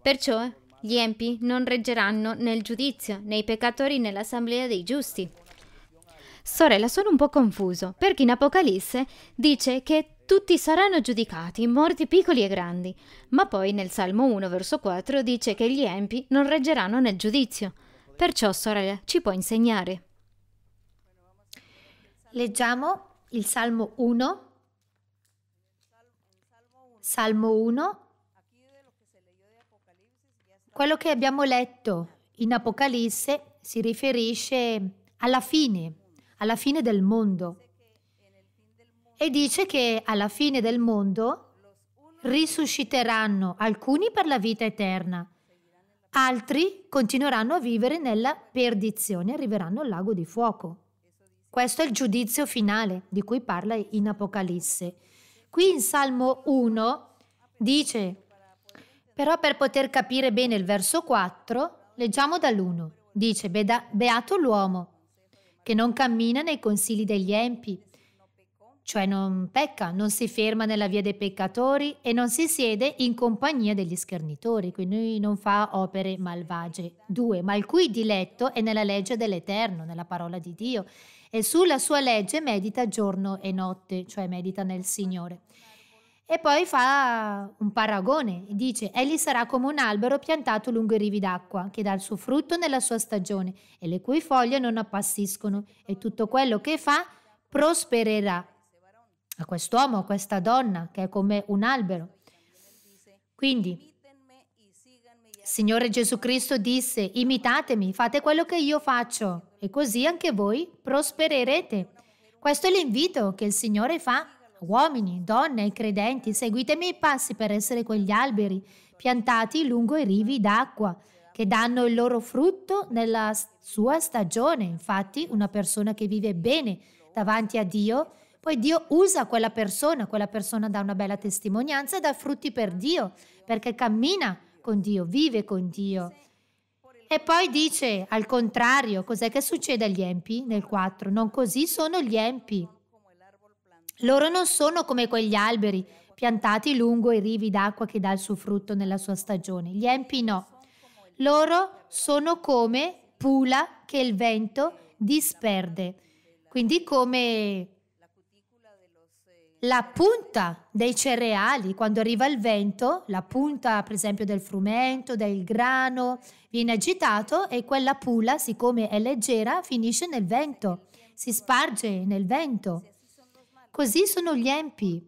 Perciò gli empi non reggeranno nel giudizio, né i peccatori nell'assemblea dei giusti. Sorella, sono un po' confuso, perché in Apocalisse dice che tutti saranno giudicati, morti piccoli e grandi, ma poi nel Salmo 1, verso 4, dice che gli empi non reggeranno nel giudizio. Perciò, sorella, ci può insegnare. Leggiamo il Salmo 1. Salmo 1. Quello che abbiamo letto in Apocalisse si riferisce alla fine, alla fine del mondo. E dice che alla fine del mondo risusciteranno alcuni per la vita eterna, altri continueranno a vivere nella perdizione, arriveranno al lago di fuoco. Questo è il giudizio finale di cui parla in Apocalisse. Qui in Salmo 1 dice, però per poter capire bene il verso 4, leggiamo dall'1. Dice, beato l'uomo che non cammina nei consigli degli empi, cioè non pecca, non si ferma nella via dei peccatori e non si siede in compagnia degli schernitori, quindi non fa opere malvagie. Due, Ma il cui diletto è nella legge dell'Eterno, nella parola di Dio, e sulla sua legge medita giorno e notte, cioè medita nel Signore. E poi fa un paragone, dice, egli sarà come un albero piantato lungo i rivi d'acqua, che dà il suo frutto nella sua stagione, e le cui foglie non appassiscono, e tutto quello che fa prospererà a quest'uomo, a questa donna che è come un albero. Quindi, Signore Gesù Cristo disse, imitatemi, fate quello che io faccio e così anche voi prospererete. Questo è l'invito che il Signore fa. a Uomini, donne e credenti, Seguitemi i passi per essere quegli alberi piantati lungo i rivi d'acqua che danno il loro frutto nella sua stagione. Infatti, una persona che vive bene davanti a Dio poi Dio usa quella persona, quella persona dà una bella testimonianza e dà frutti per Dio, perché cammina con Dio, vive con Dio. E poi dice al contrario, cos'è che succede agli empi nel 4? Non così sono gli empi. Loro non sono come quegli alberi piantati lungo i rivi d'acqua che dà il suo frutto nella sua stagione. Gli empi no. Loro sono come pula che il vento disperde. Quindi come la punta dei cereali quando arriva il vento, la punta per esempio del frumento, del grano, viene agitato e quella pula, siccome è leggera, finisce nel vento, si sparge nel vento. Così sono gli empi.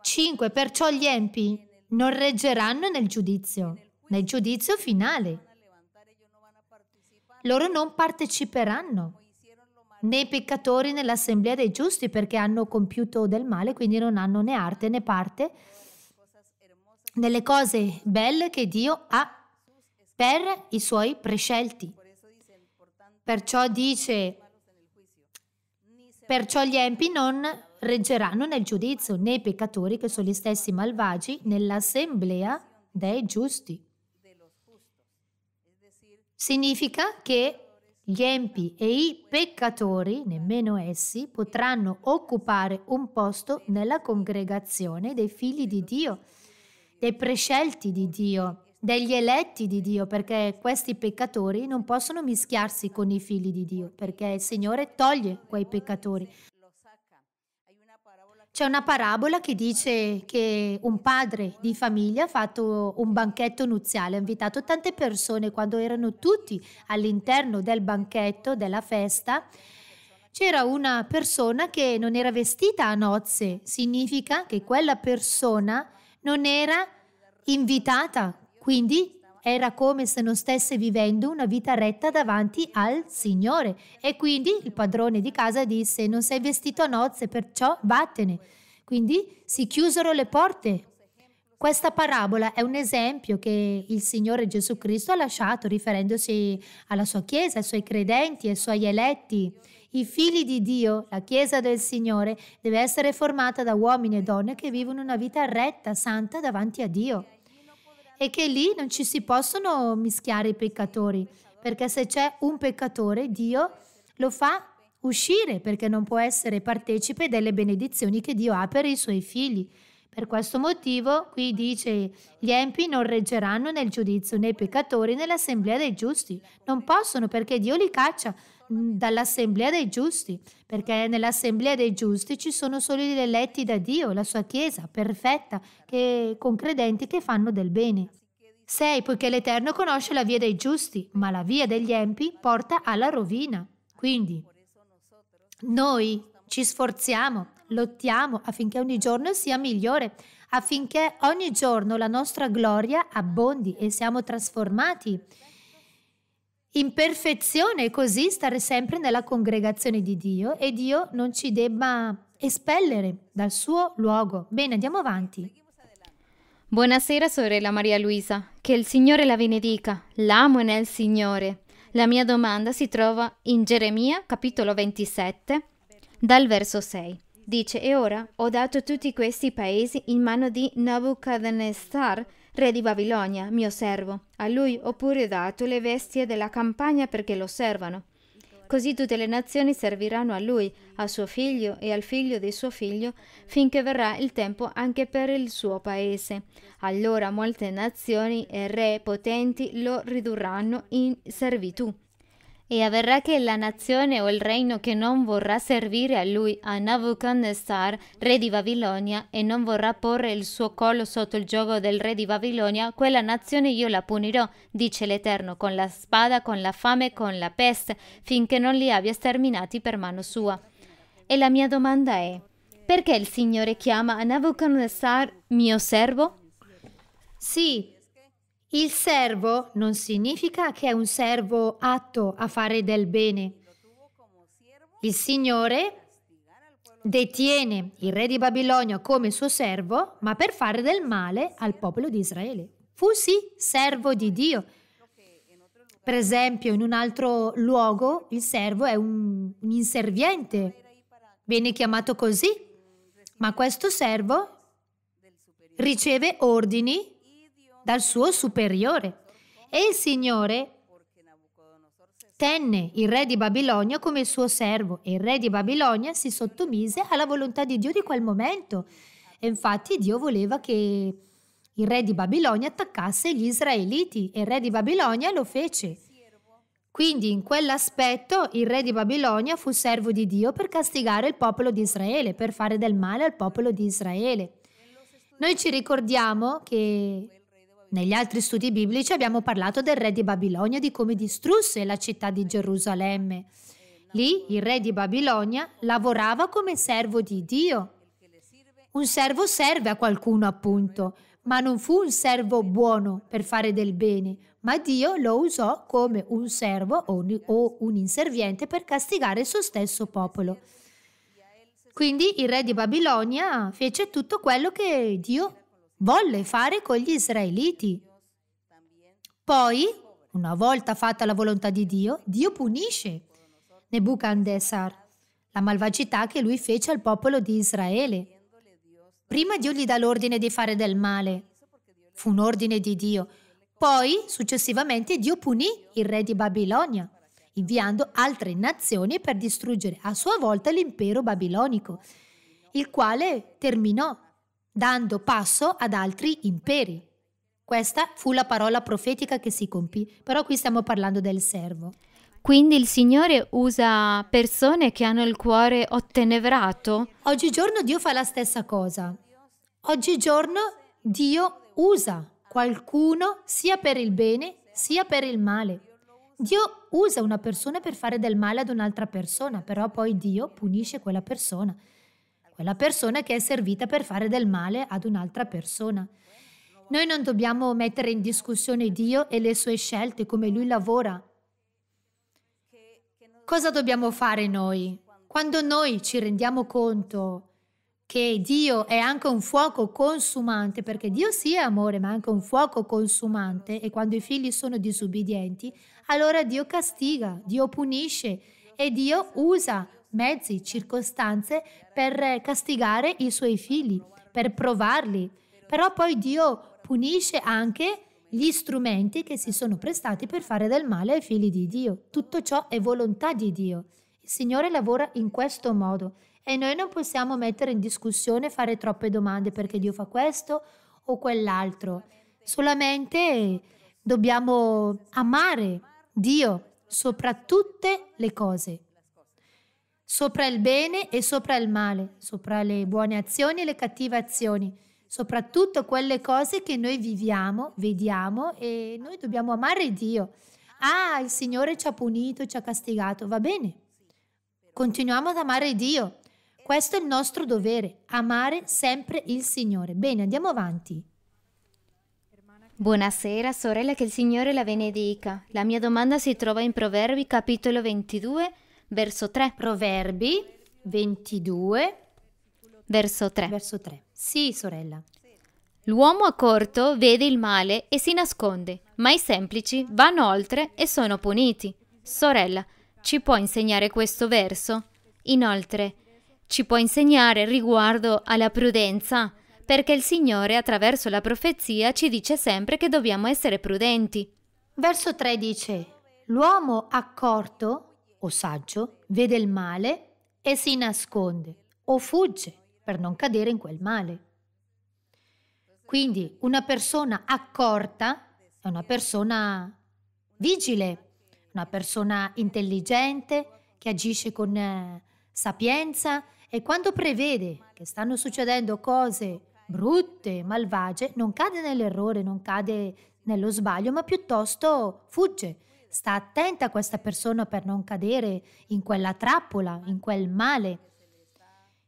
5. Perciò gli empi non reggeranno nel giudizio, nel giudizio finale. Loro non parteciperanno né peccatori nell'assemblea dei giusti perché hanno compiuto del male, quindi non hanno né arte né parte nelle cose belle che Dio ha per i suoi prescelti. Perciò dice, perciò gli empi non reggeranno nel giudizio né i peccatori che sono gli stessi malvagi nell'assemblea dei giusti. Significa che gli empi e i peccatori, nemmeno essi, potranno occupare un posto nella congregazione dei figli di Dio, dei prescelti di Dio, degli eletti di Dio, perché questi peccatori non possono mischiarsi con i figli di Dio, perché il Signore toglie quei peccatori. C'è una parabola che dice che un padre di famiglia ha fatto un banchetto nuziale, ha invitato tante persone quando erano tutti all'interno del banchetto, della festa. C'era una persona che non era vestita a nozze, significa che quella persona non era invitata, quindi era come se non stesse vivendo una vita retta davanti al Signore. E quindi il padrone di casa disse, non sei vestito a nozze, perciò vattene. Quindi si chiusero le porte. Questa parabola è un esempio che il Signore Gesù Cristo ha lasciato riferendosi alla sua Chiesa, ai suoi credenti, ai suoi eletti. I figli di Dio, la Chiesa del Signore, deve essere formata da uomini e donne che vivono una vita retta, santa davanti a Dio e che lì non ci si possono mischiare i peccatori, perché se c'è un peccatore, Dio lo fa uscire perché non può essere partecipe delle benedizioni che Dio ha per i suoi figli. Per questo motivo, qui dice, gli empi non reggeranno nel giudizio né i peccatori nell'assemblea dei giusti. Non possono perché Dio li caccia. Mm, dall'assemblea dei giusti, perché nell'assemblea dei giusti ci sono solo gli eletti da Dio, la sua Chiesa perfetta, che, con credenti che fanno del bene. Sei, Poiché l'Eterno conosce la via dei giusti, ma la via degli empi porta alla rovina. Quindi noi ci sforziamo, lottiamo affinché ogni giorno sia migliore, affinché ogni giorno la nostra gloria abbondi e siamo trasformati in perfezione così stare sempre nella congregazione di Dio e Dio non ci debba espellere dal suo luogo. Bene, andiamo avanti. Buonasera sorella Maria Luisa, che il Signore la benedica, l'amo nel Signore. La mia domanda si trova in Geremia capitolo 27, dal verso 6. Dice, e ora ho dato tutti questi paesi in mano di Nabucodonosor, re di Babilonia, mio servo. A lui ho pure dato le vesti della campagna perché lo servano. Così tutte le nazioni serviranno a lui, a suo figlio e al figlio di suo figlio, finché verrà il tempo anche per il suo paese. Allora molte nazioni e re potenti lo ridurranno in servitù e avverrà che la nazione o il regno che non vorrà servire a lui, a Nabucodonosor, re di Babilonia, e non vorrà porre il suo collo sotto il gioco del re di Babilonia, quella nazione io la punirò, dice l'Eterno, con la spada, con la fame, con la peste, finché non li abbia sterminati per mano sua. E la mia domanda è, perché il Signore chiama Nabucodonosor mio servo? Sì, il servo non significa che è un servo atto a fare del bene. Il Signore detiene il re di Babilonia come suo servo, ma per fare del male al popolo di Israele. Fu sì servo di Dio. Per esempio, in un altro luogo il servo è un, un inserviente, viene chiamato così, ma questo servo riceve ordini dal suo superiore. E il Signore tenne il re di Babilonia come il suo servo e il re di Babilonia si sottomise alla volontà di Dio di quel momento. E infatti Dio voleva che il re di Babilonia attaccasse gli israeliti e il re di Babilonia lo fece. Quindi in quell'aspetto il re di Babilonia fu servo di Dio per castigare il popolo di Israele, per fare del male al popolo di Israele. Noi ci ricordiamo che negli altri studi biblici abbiamo parlato del re di Babilonia, di come distrusse la città di Gerusalemme. Lì il re di Babilonia lavorava come servo di Dio. Un servo serve a qualcuno, appunto, ma non fu un servo buono per fare del bene, ma Dio lo usò come un servo o un inserviente per castigare il suo stesso popolo. Quindi il re di Babilonia fece tutto quello che Dio volle fare con gli israeliti. Poi, una volta fatta la volontà di Dio, Dio punisce Nebuchadnezzar la malvagità che lui fece al popolo di Israele. Prima Dio gli dà l'ordine di fare del male. Fu un ordine di Dio. Poi, successivamente, Dio punì il re di Babilonia, inviando altre nazioni per distruggere a sua volta l'impero babilonico, il quale terminò dando passo ad altri imperi. Questa fu la parola profetica che si compì, però qui stiamo parlando del servo. Quindi il Signore usa persone che hanno il cuore ottenevrato? Oggigiorno Dio fa la stessa cosa. Oggigiorno Dio usa qualcuno sia per il bene sia per il male. Dio usa una persona per fare del male ad un'altra persona, però poi Dio punisce quella persona quella persona che è servita per fare del male ad un'altra persona. Noi non dobbiamo mettere in discussione Dio e le sue scelte, come Lui lavora. Cosa dobbiamo fare noi? Quando noi ci rendiamo conto che Dio è anche un fuoco consumante, perché Dio sì è amore, ma anche un fuoco consumante, e quando i figli sono disubbidienti, allora Dio castiga, Dio punisce e Dio usa mezzi, circostanze per castigare i suoi figli, per provarli. Però poi Dio punisce anche gli strumenti che si sono prestati per fare del male ai figli di Dio. Tutto ciò è volontà di Dio. Il Signore lavora in questo modo e noi non possiamo mettere in discussione, fare troppe domande perché Dio fa questo o quell'altro. Solamente dobbiamo amare Dio sopra tutte le cose sopra il bene e sopra il male, sopra le buone azioni e le cattive azioni, soprattutto quelle cose che noi viviamo, vediamo e noi dobbiamo amare Dio. Ah, il Signore ci ha punito, ci ha castigato, va bene. Continuiamo ad amare Dio. Questo è il nostro dovere, amare sempre il Signore. Bene, andiamo avanti. Buonasera, sorella, che il Signore la benedica. La mia domanda si trova in Proverbi capitolo 22 verso 3. Proverbi 22, verso 3. Verso 3. Sì, sorella. L'uomo accorto vede il male e si nasconde, ma i semplici vanno oltre e sono puniti. Sorella, ci può insegnare questo verso? Inoltre, ci può insegnare riguardo alla prudenza? Perché il Signore attraverso la profezia ci dice sempre che dobbiamo essere prudenti. Verso 3 dice, l'uomo accorto o saggio vede il male e si nasconde o fugge per non cadere in quel male. Quindi una persona accorta è una persona vigile, una persona intelligente che agisce con eh, sapienza e quando prevede che stanno succedendo cose brutte, malvagie, non cade nell'errore, non cade nello sbaglio, ma piuttosto fugge, sta attenta a questa persona per non cadere in quella trappola, in quel male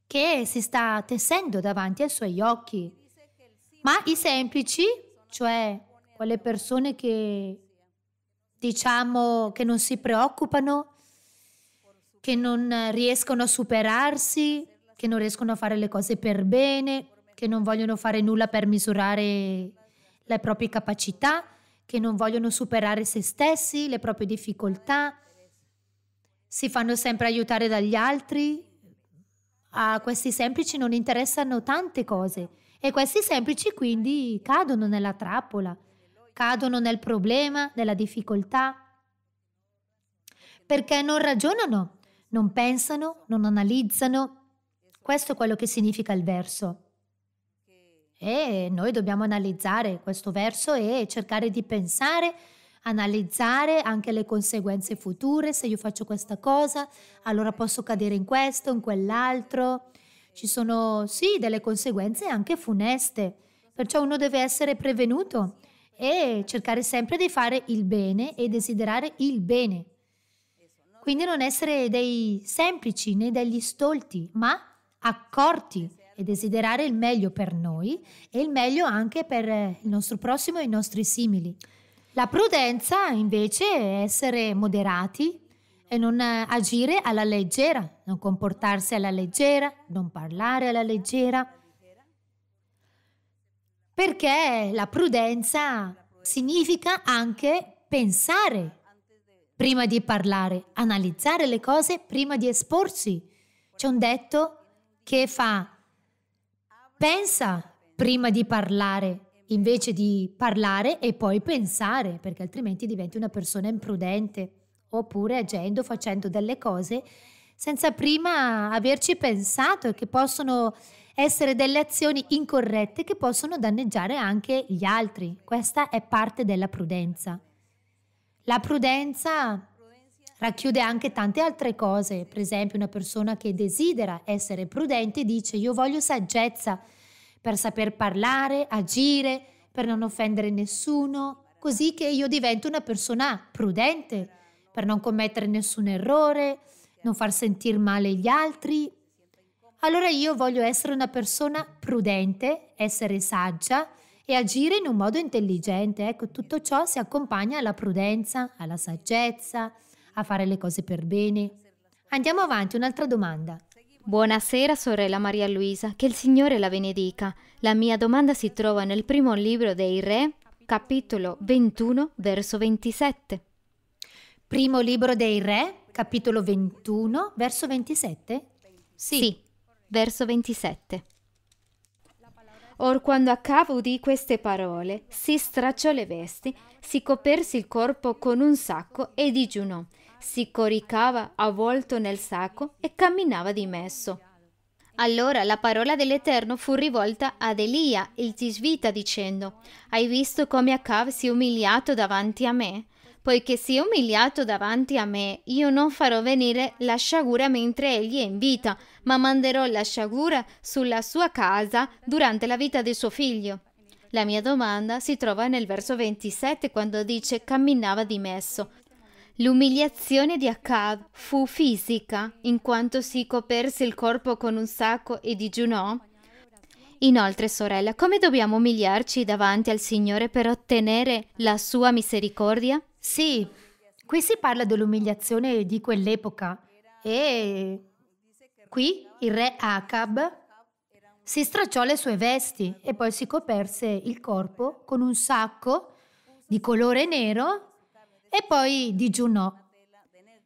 che si sta tessendo davanti ai suoi occhi. Ma i semplici, cioè quelle persone che diciamo che non si preoccupano, che non riescono a superarsi, che non riescono a fare le cose per bene, che non vogliono fare nulla per misurare le proprie capacità, che non vogliono superare se stessi, le proprie difficoltà, si fanno sempre aiutare dagli altri. A questi semplici non interessano tante cose e questi semplici quindi cadono nella trappola, cadono nel problema, nella difficoltà, perché non ragionano, non pensano, non analizzano. Questo è quello che significa il verso. E noi dobbiamo analizzare questo verso e cercare di pensare, analizzare anche le conseguenze future. Se io faccio questa cosa, allora posso cadere in questo, in quell'altro. Ci sono sì delle conseguenze anche funeste, perciò uno deve essere prevenuto e cercare sempre di fare il bene e desiderare il bene. Quindi non essere dei semplici né degli stolti, ma accorti e desiderare il meglio per noi e il meglio anche per eh, il nostro prossimo e i nostri simili. La prudenza invece è essere moderati e non eh, agire alla leggera, non comportarsi alla leggera, non parlare alla leggera, perché la prudenza significa anche pensare prima di parlare, analizzare le cose prima di esporsi. C'è un detto che fa Pensa prima di parlare, invece di parlare e poi pensare, perché altrimenti diventi una persona imprudente, oppure agendo, facendo delle cose senza prima averci pensato e che possono essere delle azioni incorrette che possono danneggiare anche gli altri. Questa è parte della prudenza. La prudenza Racchiude anche tante altre cose, per esempio una persona che desidera essere prudente dice io voglio saggezza per saper parlare, agire, per non offendere nessuno, così che io divento una persona prudente, per non commettere nessun errore, non far sentire male gli altri. Allora io voglio essere una persona prudente, essere saggia e agire in un modo intelligente. Ecco, tutto ciò si accompagna alla prudenza, alla saggezza, a fare le cose per bene. Andiamo avanti, un'altra domanda. Buonasera sorella Maria Luisa, che il Signore la benedica. La mia domanda si trova nel primo libro dei Re, capitolo 21, verso 27. Primo libro dei Re, capitolo 21, verso 27? Sì. sì verso 27. Or quando Acab udì queste parole, si stracciò le vesti, si coperse il corpo con un sacco e digiunò si coricava avvolto nel sacco e camminava dimesso. Allora la parola dell'Eterno fu rivolta ad Elia, il Tisvita, dicendo, Hai visto come Acav si è umiliato davanti a me? Poiché si è umiliato davanti a me, io non farò venire la sciagura mentre egli è in vita, ma manderò la sciagura sulla sua casa durante la vita di suo figlio. La mia domanda si trova nel verso 27 quando dice camminava dimesso. L'umiliazione di Acab fu fisica, in quanto si coperse il corpo con un sacco e digiunò. Inoltre, sorella, come dobbiamo umiliarci davanti al Signore per ottenere la sua misericordia? Sì, qui si parla dell'umiliazione di quell'epoca e qui il re Acab si stracciò le sue vesti e poi si coperse il corpo con un sacco di colore nero e poi digiunò.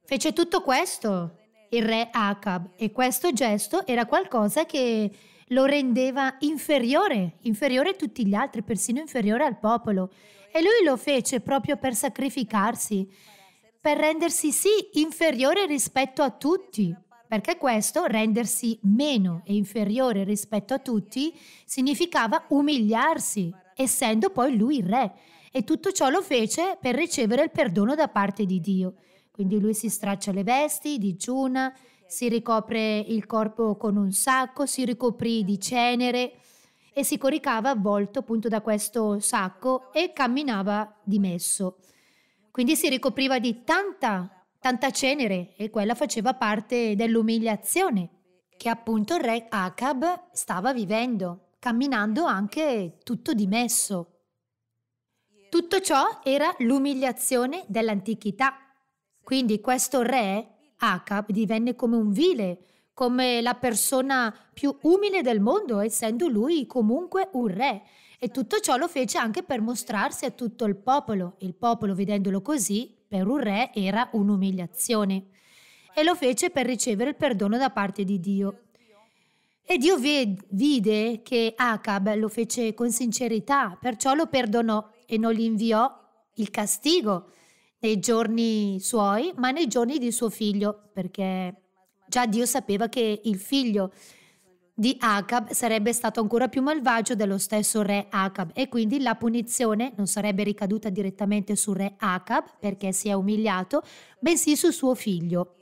Fece tutto questo il re Acab e questo gesto era qualcosa che lo rendeva inferiore, inferiore a tutti gli altri, persino inferiore al popolo. E lui lo fece proprio per sacrificarsi, per rendersi sì inferiore rispetto a tutti, perché questo, rendersi meno e inferiore rispetto a tutti, significava umiliarsi, essendo poi lui il re e tutto ciò lo fece per ricevere il perdono da parte di Dio. Quindi lui si straccia le vesti, digiuna, si ricopre il corpo con un sacco, si ricoprì di cenere e si coricava avvolto appunto da questo sacco e camminava dimesso. Quindi si ricopriva di tanta, tanta cenere e quella faceva parte dell'umiliazione che appunto il re Acab stava vivendo, camminando anche tutto dimesso. Tutto ciò era l'umiliazione dell'antichità. Quindi questo re, Acab, divenne come un vile, come la persona più umile del mondo, essendo lui comunque un re. E tutto ciò lo fece anche per mostrarsi a tutto il popolo. Il popolo, vedendolo così, per un re era un'umiliazione. E lo fece per ricevere il perdono da parte di Dio. E Dio vide che Acab lo fece con sincerità, perciò lo perdonò e non gli inviò il castigo nei giorni suoi, ma nei giorni di suo figlio, perché già Dio sapeva che il figlio di Acab sarebbe stato ancora più malvagio dello stesso re Acab e quindi la punizione non sarebbe ricaduta direttamente sul re Acab perché si è umiliato, bensì su suo figlio.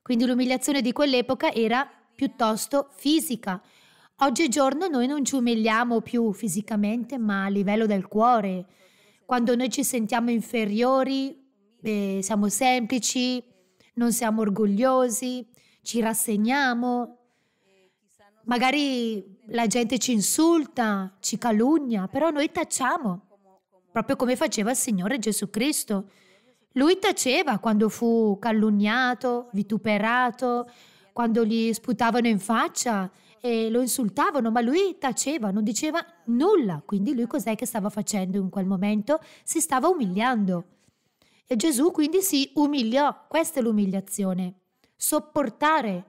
Quindi l'umiliazione di quell'epoca era piuttosto fisica. Oggigiorno noi non ci umiliamo più fisicamente, ma a livello del cuore. Quando noi ci sentiamo inferiori, eh, siamo semplici, non siamo orgogliosi, ci rassegniamo. Magari la gente ci insulta, ci calunnia, però noi tacciamo, proprio come faceva il Signore Gesù Cristo. Lui taceva quando fu calunniato, vituperato, quando gli sputavano in faccia e lo insultavano, ma lui taceva, non diceva nulla. Quindi lui cos'è che stava facendo in quel momento? Si stava umiliando. E Gesù quindi si umiliò, questa è l'umiliazione, sopportare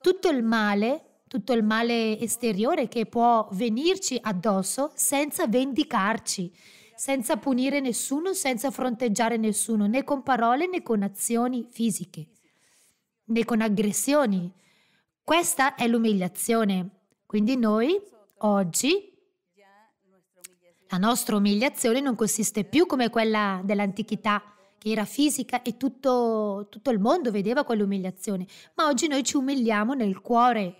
tutto il male tutto il male esteriore che può venirci addosso senza vendicarci, senza punire nessuno, senza fronteggiare nessuno, né con parole né con azioni fisiche, né con aggressioni, questa è l'umiliazione. Quindi noi oggi la nostra umiliazione non consiste più come quella dell'antichità che era fisica e tutto, tutto il mondo vedeva quell'umiliazione, ma oggi noi ci umiliamo nel cuore.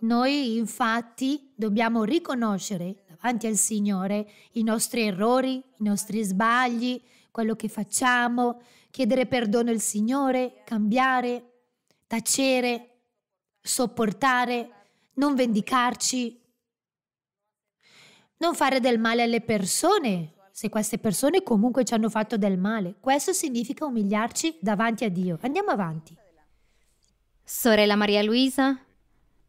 Noi infatti dobbiamo riconoscere davanti al Signore i nostri errori, i nostri sbagli, quello che facciamo, chiedere perdono al Signore, cambiare, tacere, sopportare, non vendicarci, non fare del male alle persone, se queste persone comunque ci hanno fatto del male. Questo significa umiliarci davanti a Dio. Andiamo avanti. Sorella Maria Luisa,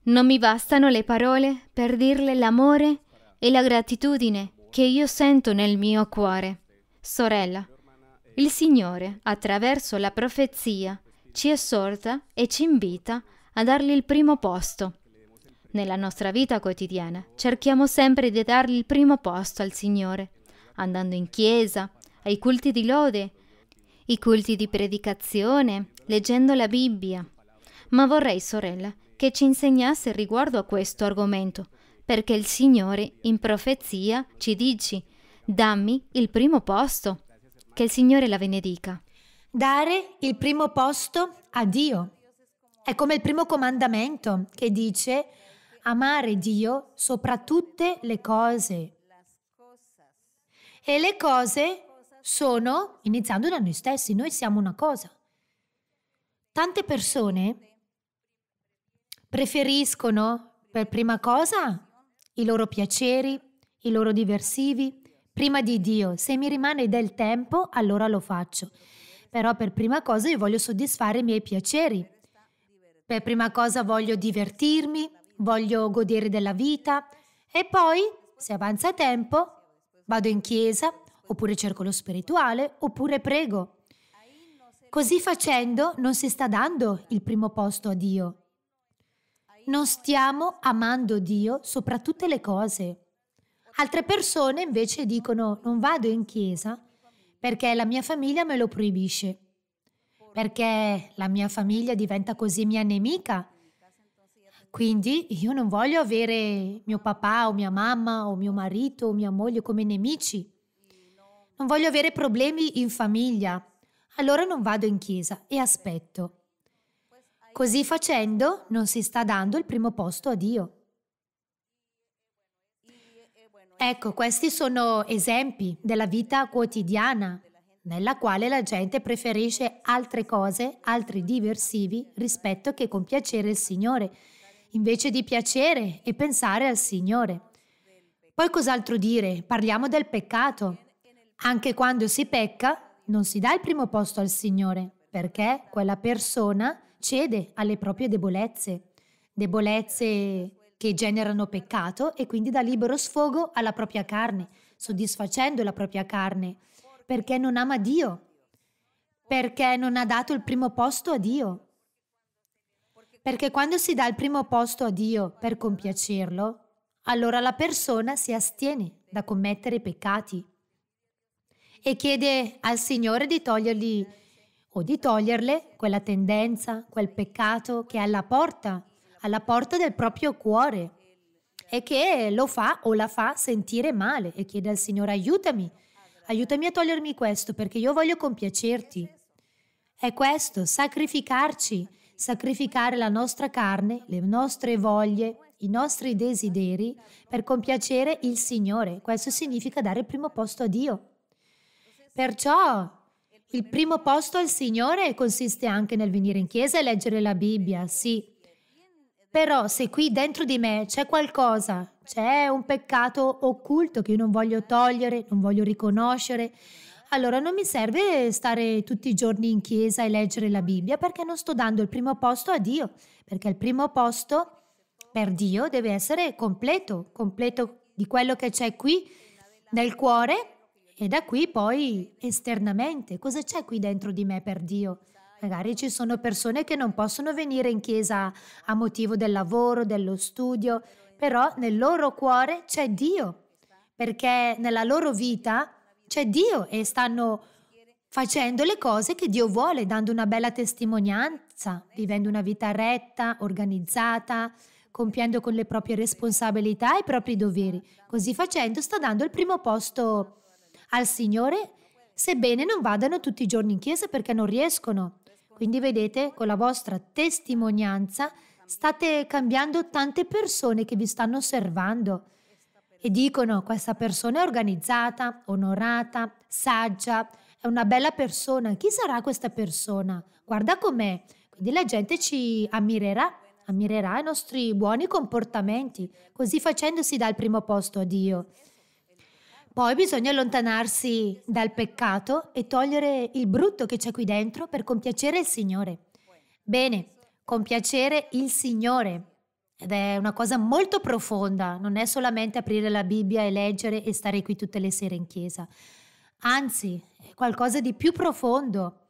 non mi bastano le parole per dirle l'amore e la gratitudine che io sento nel mio cuore. Sorella, il Signore, attraverso la profezia, ci esorta e ci invita a a dargli il primo posto. Nella nostra vita quotidiana cerchiamo sempre di dargli il primo posto al Signore, andando in chiesa, ai culti di lode, i culti di predicazione, leggendo la Bibbia. Ma vorrei, sorella, che ci insegnasse riguardo a questo argomento, perché il Signore in profezia ci dice, dammi il primo posto. Che il Signore la benedica. Dare il primo posto a Dio. È come il primo comandamento che dice amare Dio sopra tutte le cose. E le cose sono, iniziando da noi stessi, noi siamo una cosa. Tante persone preferiscono per prima cosa i loro piaceri, i loro diversivi, prima di Dio. Se mi rimane del tempo, allora lo faccio. Però per prima cosa io voglio soddisfare i miei piaceri per prima cosa voglio divertirmi, voglio godere della vita e poi, se avanza tempo, vado in chiesa, oppure cerco lo spirituale, oppure prego. Così facendo non si sta dando il primo posto a Dio. Non stiamo amando Dio sopra tutte le cose. Altre persone invece dicono non vado in chiesa perché la mia famiglia me lo proibisce perché la mia famiglia diventa così mia nemica. Quindi io non voglio avere mio papà o mia mamma o mio marito o mia moglie come nemici. Non voglio avere problemi in famiglia. Allora non vado in chiesa e aspetto. Così facendo non si sta dando il primo posto a Dio. Ecco, questi sono esempi della vita quotidiana nella quale la gente preferisce altre cose, altri diversivi, rispetto che compiacere il Signore, invece di piacere e pensare al Signore. Poi cos'altro dire? Parliamo del peccato. Anche quando si pecca, non si dà il primo posto al Signore, perché quella persona cede alle proprie debolezze, debolezze che generano peccato e quindi dà libero sfogo alla propria carne, soddisfacendo la propria carne perché non ama Dio, perché non ha dato il primo posto a Dio. Perché quando si dà il primo posto a Dio per compiacerlo, allora la persona si astiene da commettere peccati e chiede al Signore di togliergli o di toglierle quella tendenza, quel peccato che è alla porta, alla porta del proprio cuore e che lo fa o la fa sentire male e chiede al Signore aiutami aiutami a togliermi questo perché io voglio compiacerti. È questo, sacrificarci, sacrificare la nostra carne, le nostre voglie, i nostri desideri per compiacere il Signore. Questo significa dare il primo posto a Dio. Perciò il primo posto al Signore consiste anche nel venire in chiesa e leggere la Bibbia, sì. Però se qui dentro di me c'è qualcosa c'è un peccato occulto che io non voglio togliere, non voglio riconoscere. Allora non mi serve stare tutti i giorni in chiesa e leggere la Bibbia perché non sto dando il primo posto a Dio, perché il primo posto per Dio deve essere completo, completo di quello che c'è qui nel cuore e da qui poi esternamente. Cosa c'è qui dentro di me per Dio? Magari ci sono persone che non possono venire in chiesa a motivo del lavoro, dello studio, però nel loro cuore c'è Dio, perché nella loro vita c'è Dio e stanno facendo le cose che Dio vuole, dando una bella testimonianza, vivendo una vita retta, organizzata, compiendo con le proprie responsabilità e i propri doveri. Così facendo sta dando il primo posto al Signore, sebbene non vadano tutti i giorni in chiesa perché non riescono. Quindi vedete, con la vostra testimonianza state cambiando tante persone che vi stanno osservando e dicono questa persona è organizzata, onorata, saggia, è una bella persona, chi sarà questa persona? Guarda com'è. Quindi la gente ci ammirerà, ammirerà i nostri buoni comportamenti, così facendo si dà il primo posto a Dio. Poi bisogna allontanarsi dal peccato e togliere il brutto che c'è qui dentro per compiacere il Signore. Bene, compiacere il Signore. Ed è una cosa molto profonda, non è solamente aprire la Bibbia e leggere e stare qui tutte le sere in chiesa. Anzi, è qualcosa di più profondo.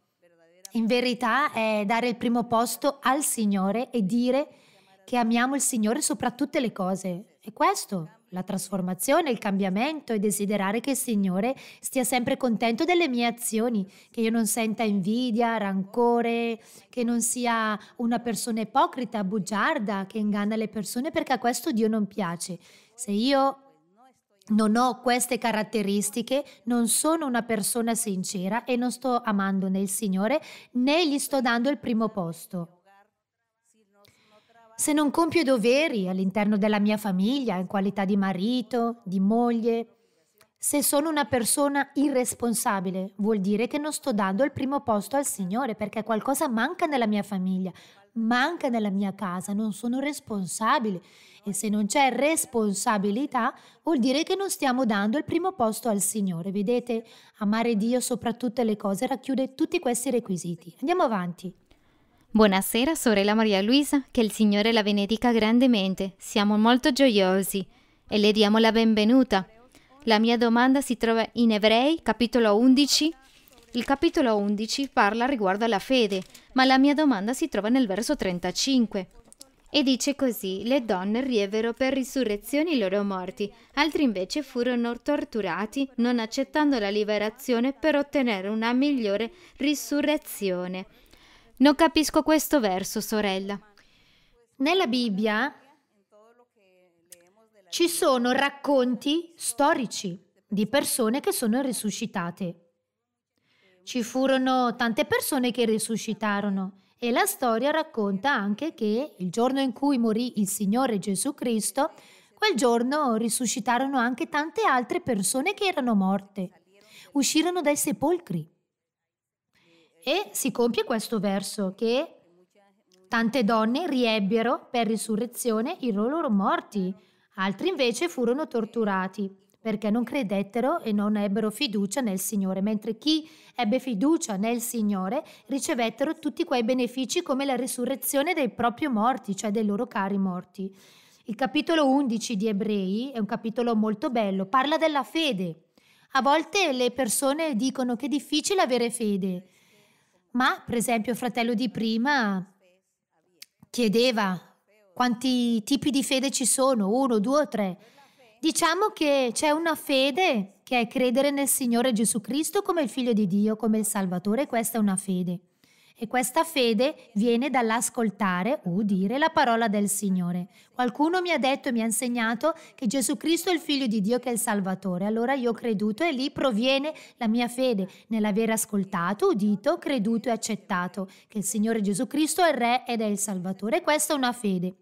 In verità è dare il primo posto al Signore e dire che amiamo il Signore sopra tutte le cose. È questo la trasformazione, il cambiamento e desiderare che il Signore stia sempre contento delle mie azioni, che io non senta invidia, rancore, che non sia una persona ipocrita, bugiarda, che inganna le persone perché a questo Dio non piace. Se io non ho queste caratteristiche, non sono una persona sincera e non sto amando né il Signore né gli sto dando il primo posto se non compio i doveri all'interno della mia famiglia in qualità di marito, di moglie, se sono una persona irresponsabile, vuol dire che non sto dando il primo posto al Signore perché qualcosa manca nella mia famiglia, manca nella mia casa, non sono responsabile. E se non c'è responsabilità, vuol dire che non stiamo dando il primo posto al Signore. Vedete, amare Dio sopra tutte le cose racchiude tutti questi requisiti. Andiamo avanti. Buonasera sorella Maria Luisa, che il Signore la benedica grandemente. Siamo molto gioiosi e le diamo la benvenuta. La mia domanda si trova in Ebrei, capitolo 11. Il capitolo 11 parla riguardo alla fede, ma la mia domanda si trova nel verso 35. E dice così, le donne rievero per risurrezione i loro morti, altri invece furono torturati, non accettando la liberazione per ottenere una migliore risurrezione. Non capisco questo verso, sorella. Nella Bibbia ci sono racconti storici di persone che sono risuscitate. Ci furono tante persone che risuscitarono e la storia racconta anche che il giorno in cui morì il Signore Gesù Cristo, quel giorno risuscitarono anche tante altre persone che erano morte, uscirono dai sepolcri. E si compie questo verso che tante donne riebbero per risurrezione i loro morti, altri invece furono torturati perché non credettero e non ebbero fiducia nel Signore, mentre chi ebbe fiducia nel Signore ricevettero tutti quei benefici come la risurrezione dei propri morti, cioè dei loro cari morti. Il capitolo 11 di Ebrei è un capitolo molto bello, parla della fede. A volte le persone dicono che è difficile avere fede, ma, per esempio, il fratello di prima chiedeva quanti tipi di fede ci sono, uno, due o tre. Diciamo che c'è una fede che è credere nel Signore Gesù Cristo come il Figlio di Dio, come il Salvatore, questa è una fede e questa fede viene dall'ascoltare o udire la parola del Signore. Qualcuno mi ha detto e mi ha insegnato che Gesù Cristo è il Figlio di Dio che è il Salvatore, allora io ho creduto e lì proviene la mia fede nell'aver ascoltato, udito, creduto e accettato che il Signore Gesù Cristo è il Re ed è il Salvatore. Questa è una fede.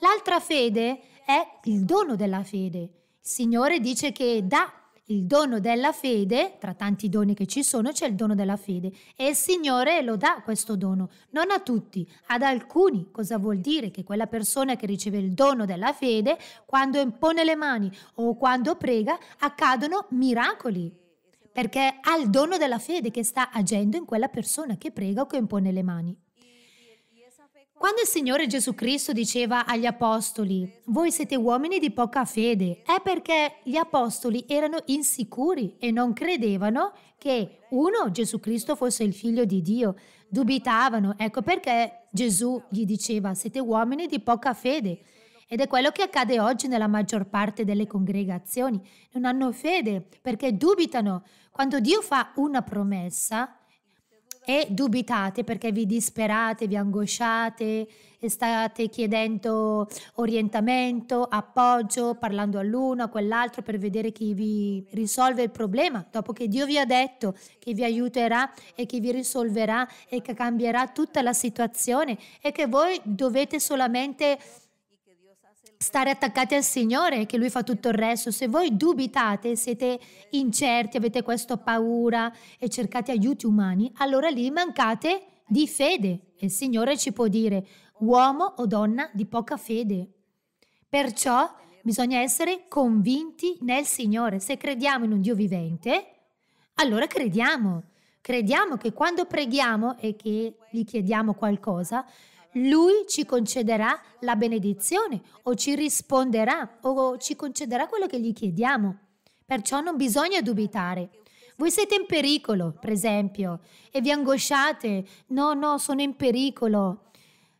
L'altra fede è il dono della fede. Il Signore dice che dà il dono della fede, tra tanti doni che ci sono, c'è il dono della fede e il Signore lo dà questo dono, non a tutti, ad alcuni. Cosa vuol dire? Che quella persona che riceve il dono della fede, quando impone le mani o quando prega, accadono miracoli perché ha il dono della fede che sta agendo in quella persona che prega o che impone le mani. Quando il Signore Gesù Cristo diceva agli apostoli, voi siete uomini di poca fede, è perché gli apostoli erano insicuri e non credevano che uno, Gesù Cristo fosse il figlio di Dio, dubitavano, ecco perché Gesù gli diceva, siete uomini di poca fede. Ed è quello che accade oggi nella maggior parte delle congregazioni. Non hanno fede perché dubitano. Quando Dio fa una promessa, e dubitate perché vi disperate, vi angosciate e state chiedendo orientamento, appoggio, parlando all'uno, a quell'altro per vedere chi vi risolve il problema, dopo che Dio vi ha detto che vi aiuterà e che vi risolverà e che cambierà tutta la situazione e che voi dovete solamente stare attaccati al Signore che Lui fa tutto il resto. Se voi dubitate, siete incerti, avete questa paura e cercate aiuti umani, allora lì mancate di fede. E il Signore ci può dire uomo o donna di poca fede. Perciò bisogna essere convinti nel Signore. Se crediamo in un Dio vivente, allora crediamo. Crediamo che quando preghiamo e che gli chiediamo qualcosa, lui ci concederà la benedizione o ci risponderà o ci concederà quello che gli chiediamo. Perciò non bisogna dubitare. Voi siete in pericolo, per esempio, e vi angosciate. No, no, sono in pericolo.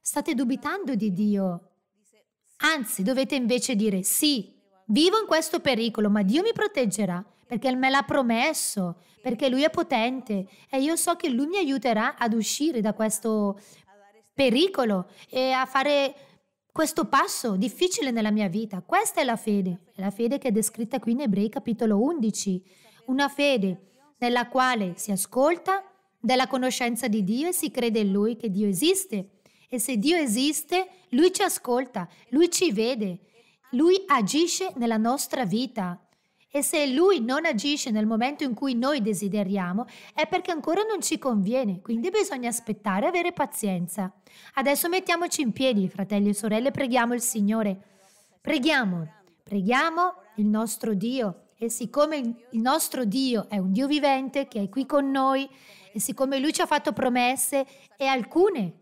State dubitando di Dio. Anzi, dovete invece dire sì, vivo in questo pericolo, ma Dio mi proteggerà perché me l'ha promesso, perché Lui è potente e io so che Lui mi aiuterà ad uscire da questo pericolo e a fare questo passo difficile nella mia vita. Questa è la fede, è la fede che è descritta qui in Ebrei capitolo 11, una fede nella quale si ascolta della conoscenza di Dio e si crede in Lui che Dio esiste. E se Dio esiste, Lui ci ascolta, Lui ci vede, Lui agisce nella nostra vita e se Lui non agisce nel momento in cui noi desideriamo è perché ancora non ci conviene, quindi bisogna aspettare e avere pazienza. Adesso mettiamoci in piedi, fratelli e sorelle, preghiamo il Signore. Preghiamo, preghiamo il nostro Dio. E siccome il nostro Dio è un Dio vivente che è qui con noi, e siccome Lui ci ha fatto promesse e alcune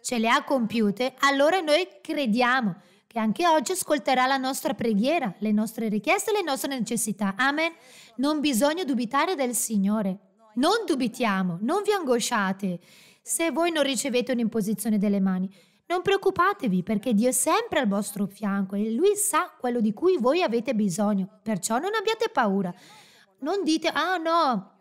ce le ha compiute, allora noi crediamo e anche oggi ascolterà la nostra preghiera, le nostre richieste, le nostre necessità. Amen. Non bisogna dubitare del Signore. Non dubitiamo, non vi angosciate se voi non ricevete un'imposizione delle mani. Non preoccupatevi perché Dio è sempre al vostro fianco e Lui sa quello di cui voi avete bisogno, perciò non abbiate paura. Non dite, ah no,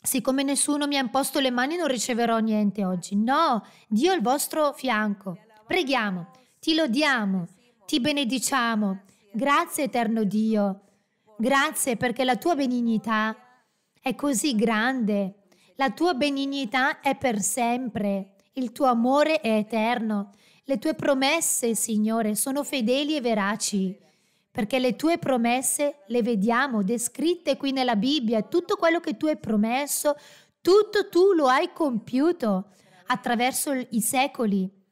siccome nessuno mi ha imposto le mani non riceverò niente oggi. No, Dio è al vostro fianco. Preghiamo, ti lodiamo, ti benediciamo. Grazie eterno Dio. Grazie perché la tua benignità è così grande. La tua benignità è per sempre. Il tuo amore è eterno. Le tue promesse, Signore, sono fedeli e veraci. Perché le tue promesse le vediamo descritte qui nella Bibbia. Tutto quello che tu hai promesso, tutto tu lo hai compiuto attraverso i secoli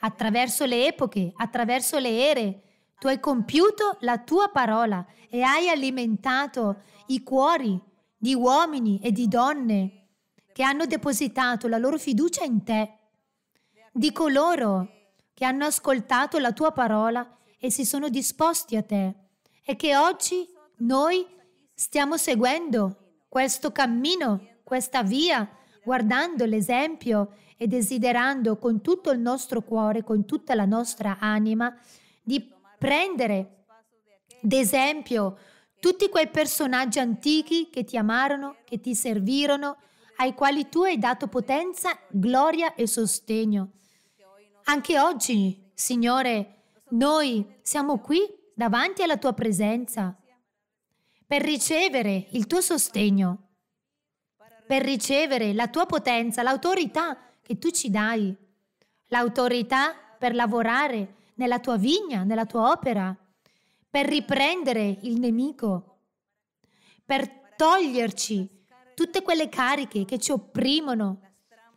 attraverso le epoche, attraverso le ere. Tu hai compiuto la tua parola e hai alimentato i cuori di uomini e di donne che hanno depositato la loro fiducia in te, di coloro che hanno ascoltato la tua parola e si sono disposti a te e che oggi noi stiamo seguendo questo cammino, questa via, guardando l'esempio e desiderando con tutto il nostro cuore, con tutta la nostra anima, di prendere d'esempio tutti quei personaggi antichi che ti amarono, che ti servirono, ai quali tu hai dato potenza, gloria e sostegno. Anche oggi, Signore, noi siamo qui davanti alla tua presenza per ricevere il tuo sostegno, per ricevere la tua potenza, l'autorità e tu ci dai, l'autorità per lavorare nella tua vigna, nella tua opera, per riprendere il nemico, per toglierci tutte quelle cariche che ci opprimono,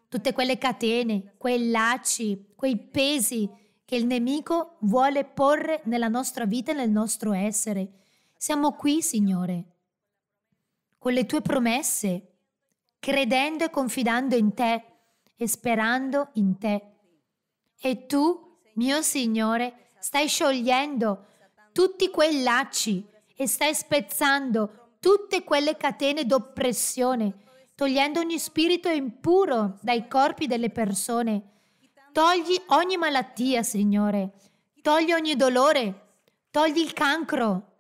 tutte quelle catene, quei lacci, quei pesi che il nemico vuole porre nella nostra vita e nel nostro essere. Siamo qui, Signore, con le tue promesse, credendo e confidando in te e sperando in te. E tu, mio Signore, stai sciogliendo tutti quei lacci e stai spezzando tutte quelle catene d'oppressione, togliendo ogni spirito impuro dai corpi delle persone. Togli ogni malattia, Signore. Togli ogni dolore. Togli il cancro.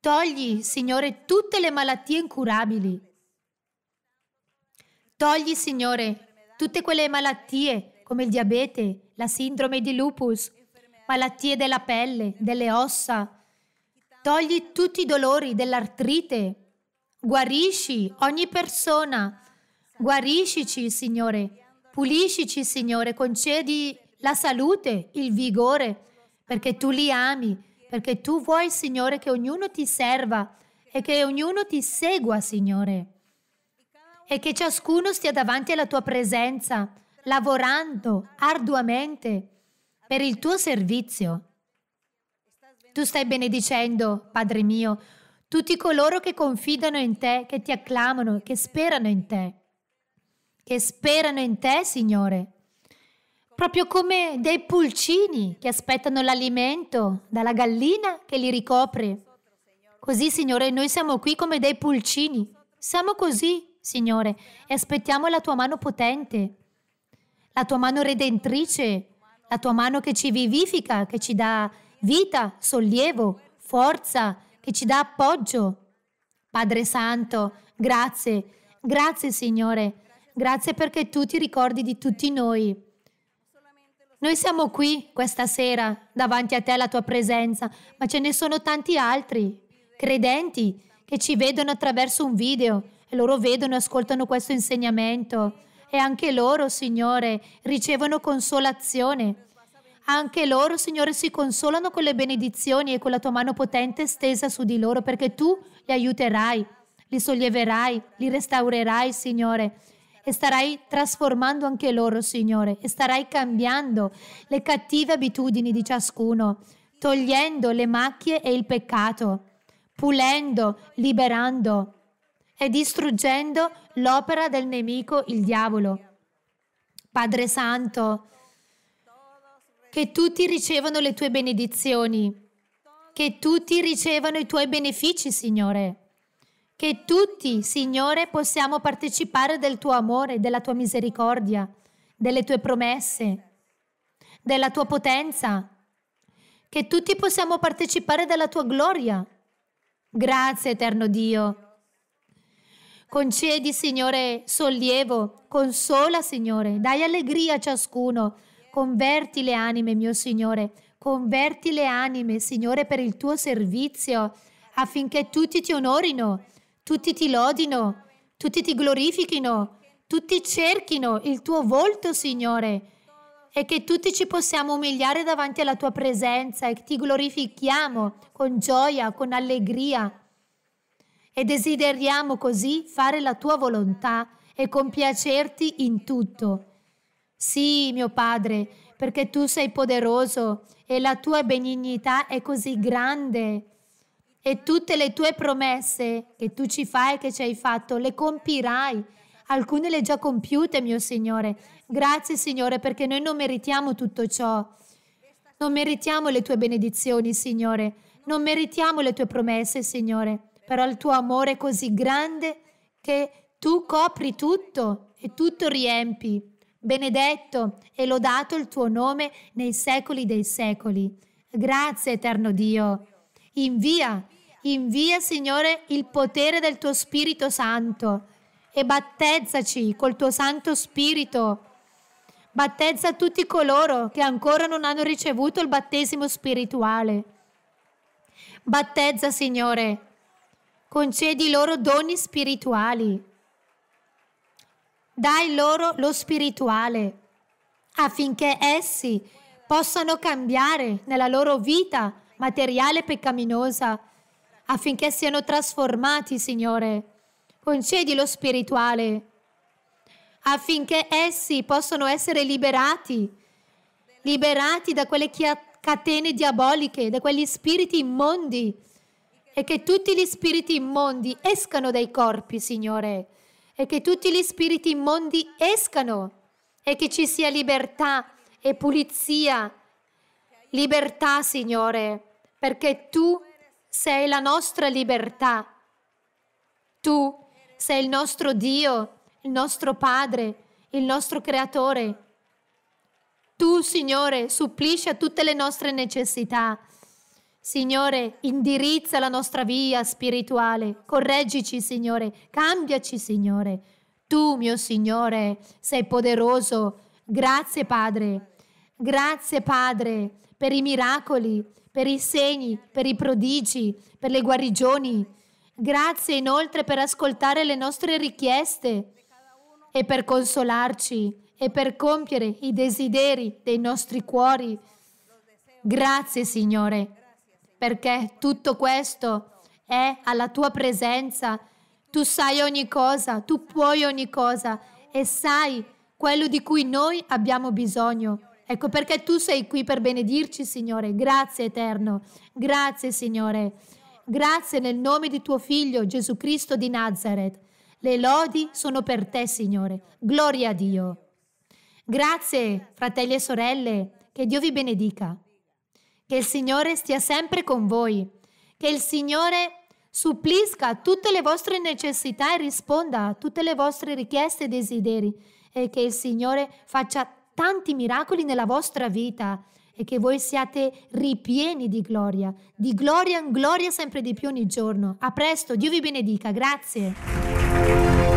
Togli, Signore, tutte le malattie incurabili. Togli, Signore, tutte quelle malattie come il diabete, la sindrome di lupus, malattie della pelle, delle ossa. Togli tutti i dolori dell'artrite. Guarisci ogni persona. Guariscici, Signore. Puliscici, Signore. Concedi la salute, il vigore, perché tu li ami, perché tu vuoi, Signore, che ognuno ti serva e che ognuno ti segua, Signore è che ciascuno stia davanti alla tua presenza, lavorando arduamente per il tuo servizio. Tu stai benedicendo, Padre mio, tutti coloro che confidano in te, che ti acclamano, che sperano in te, che sperano in te, Signore, proprio come dei pulcini che aspettano l'alimento dalla gallina che li ricopre. Così, Signore, noi siamo qui come dei pulcini, siamo così, Signore, e aspettiamo la tua mano potente, la tua mano redentrice, la tua mano che ci vivifica, che ci dà vita, sollievo, forza, che ci dà appoggio. Padre Santo, grazie, grazie Signore, grazie perché tu ti ricordi di tutti noi. Noi siamo qui questa sera davanti a te alla tua presenza, ma ce ne sono tanti altri, credenti, che ci vedono attraverso un video, e loro vedono e ascoltano questo insegnamento e anche loro, Signore, ricevono consolazione. Anche loro, Signore, si consolano con le benedizioni e con la tua mano potente stesa su di loro, perché tu li aiuterai, li solleverai, li restaurerai, Signore. E starai trasformando anche loro, Signore, e starai cambiando le cattive abitudini di ciascuno, togliendo le macchie e il peccato, pulendo, liberando e distruggendo l'opera del nemico, il diavolo. Padre Santo, che tutti ricevano le tue benedizioni, che tutti ricevano i tuoi benefici, Signore che tutti, Signore, possiamo partecipare del tuo amore, della tua misericordia, delle tue promesse, della tua potenza, che tutti possiamo partecipare della tua gloria. Grazie, eterno Dio. Concedi, Signore, sollievo, consola, Signore, dai allegria a ciascuno. Converti le anime, mio Signore, converti le anime, Signore, per il tuo servizio, affinché tutti ti onorino, tutti ti lodino, tutti ti glorifichino, tutti cerchino il tuo volto, Signore, e che tutti ci possiamo umiliare davanti alla tua presenza e ti glorifichiamo con gioia, con allegria e desideriamo così fare la tua volontà e compiacerti in tutto. Sì, mio Padre, perché tu sei poderoso e la tua benignità è così grande e tutte le tue promesse che tu ci fai e che ci hai fatto le compirai. Alcune le già compiute, mio Signore. Grazie, Signore, perché noi non meritiamo tutto ciò. Non meritiamo le tue benedizioni, Signore. Non meritiamo le tue promesse, Signore però il tuo amore è così grande che tu copri tutto e tutto riempi. Benedetto e lodato il tuo nome nei secoli dei secoli. Grazie, eterno Dio. Invia, invia, Signore, il potere del tuo Spirito Santo e battezzaci col tuo Santo Spirito. Battezza tutti coloro che ancora non hanno ricevuto il battesimo spirituale. Battezza, Signore, concedi loro doni spirituali, dai loro lo spirituale affinché essi possano cambiare nella loro vita materiale peccaminosa, affinché siano trasformati, Signore. Concedi lo spirituale, affinché essi possano essere liberati, liberati da quelle catene diaboliche, da quegli spiriti immondi e che tutti gli spiriti immondi escano dai corpi, Signore, e che tutti gli spiriti immondi escano e che ci sia libertà e pulizia. Libertà, Signore, perché tu sei la nostra libertà. Tu sei il nostro Dio, il nostro Padre, il nostro Creatore. Tu, Signore, supplisci a tutte le nostre necessità Signore, indirizza la nostra via spirituale. Correggici, Signore. Cambiaci, Signore. Tu, mio Signore, sei poderoso. Grazie, Padre. Grazie, Padre, per i miracoli, per i segni, per i prodigi, per le guarigioni. Grazie inoltre per ascoltare le nostre richieste e per consolarci e per compiere i desideri dei nostri cuori. Grazie, Signore perché tutto questo è alla tua presenza. Tu sai ogni cosa, tu puoi ogni cosa e sai quello di cui noi abbiamo bisogno. Ecco perché tu sei qui per benedirci, Signore. Grazie eterno. Grazie, Signore. Grazie nel nome di tuo Figlio Gesù Cristo di Nazareth. Le lodi sono per te, Signore. Gloria a Dio. Grazie, fratelli e sorelle. Che Dio vi benedica. Che il Signore stia sempre con voi. Che il Signore supplisca tutte le vostre necessità e risponda a tutte le vostre richieste e desideri. E che il Signore faccia tanti miracoli nella vostra vita e che voi siate ripieni di gloria, di gloria in gloria sempre di più ogni giorno. A presto, Dio vi benedica, grazie.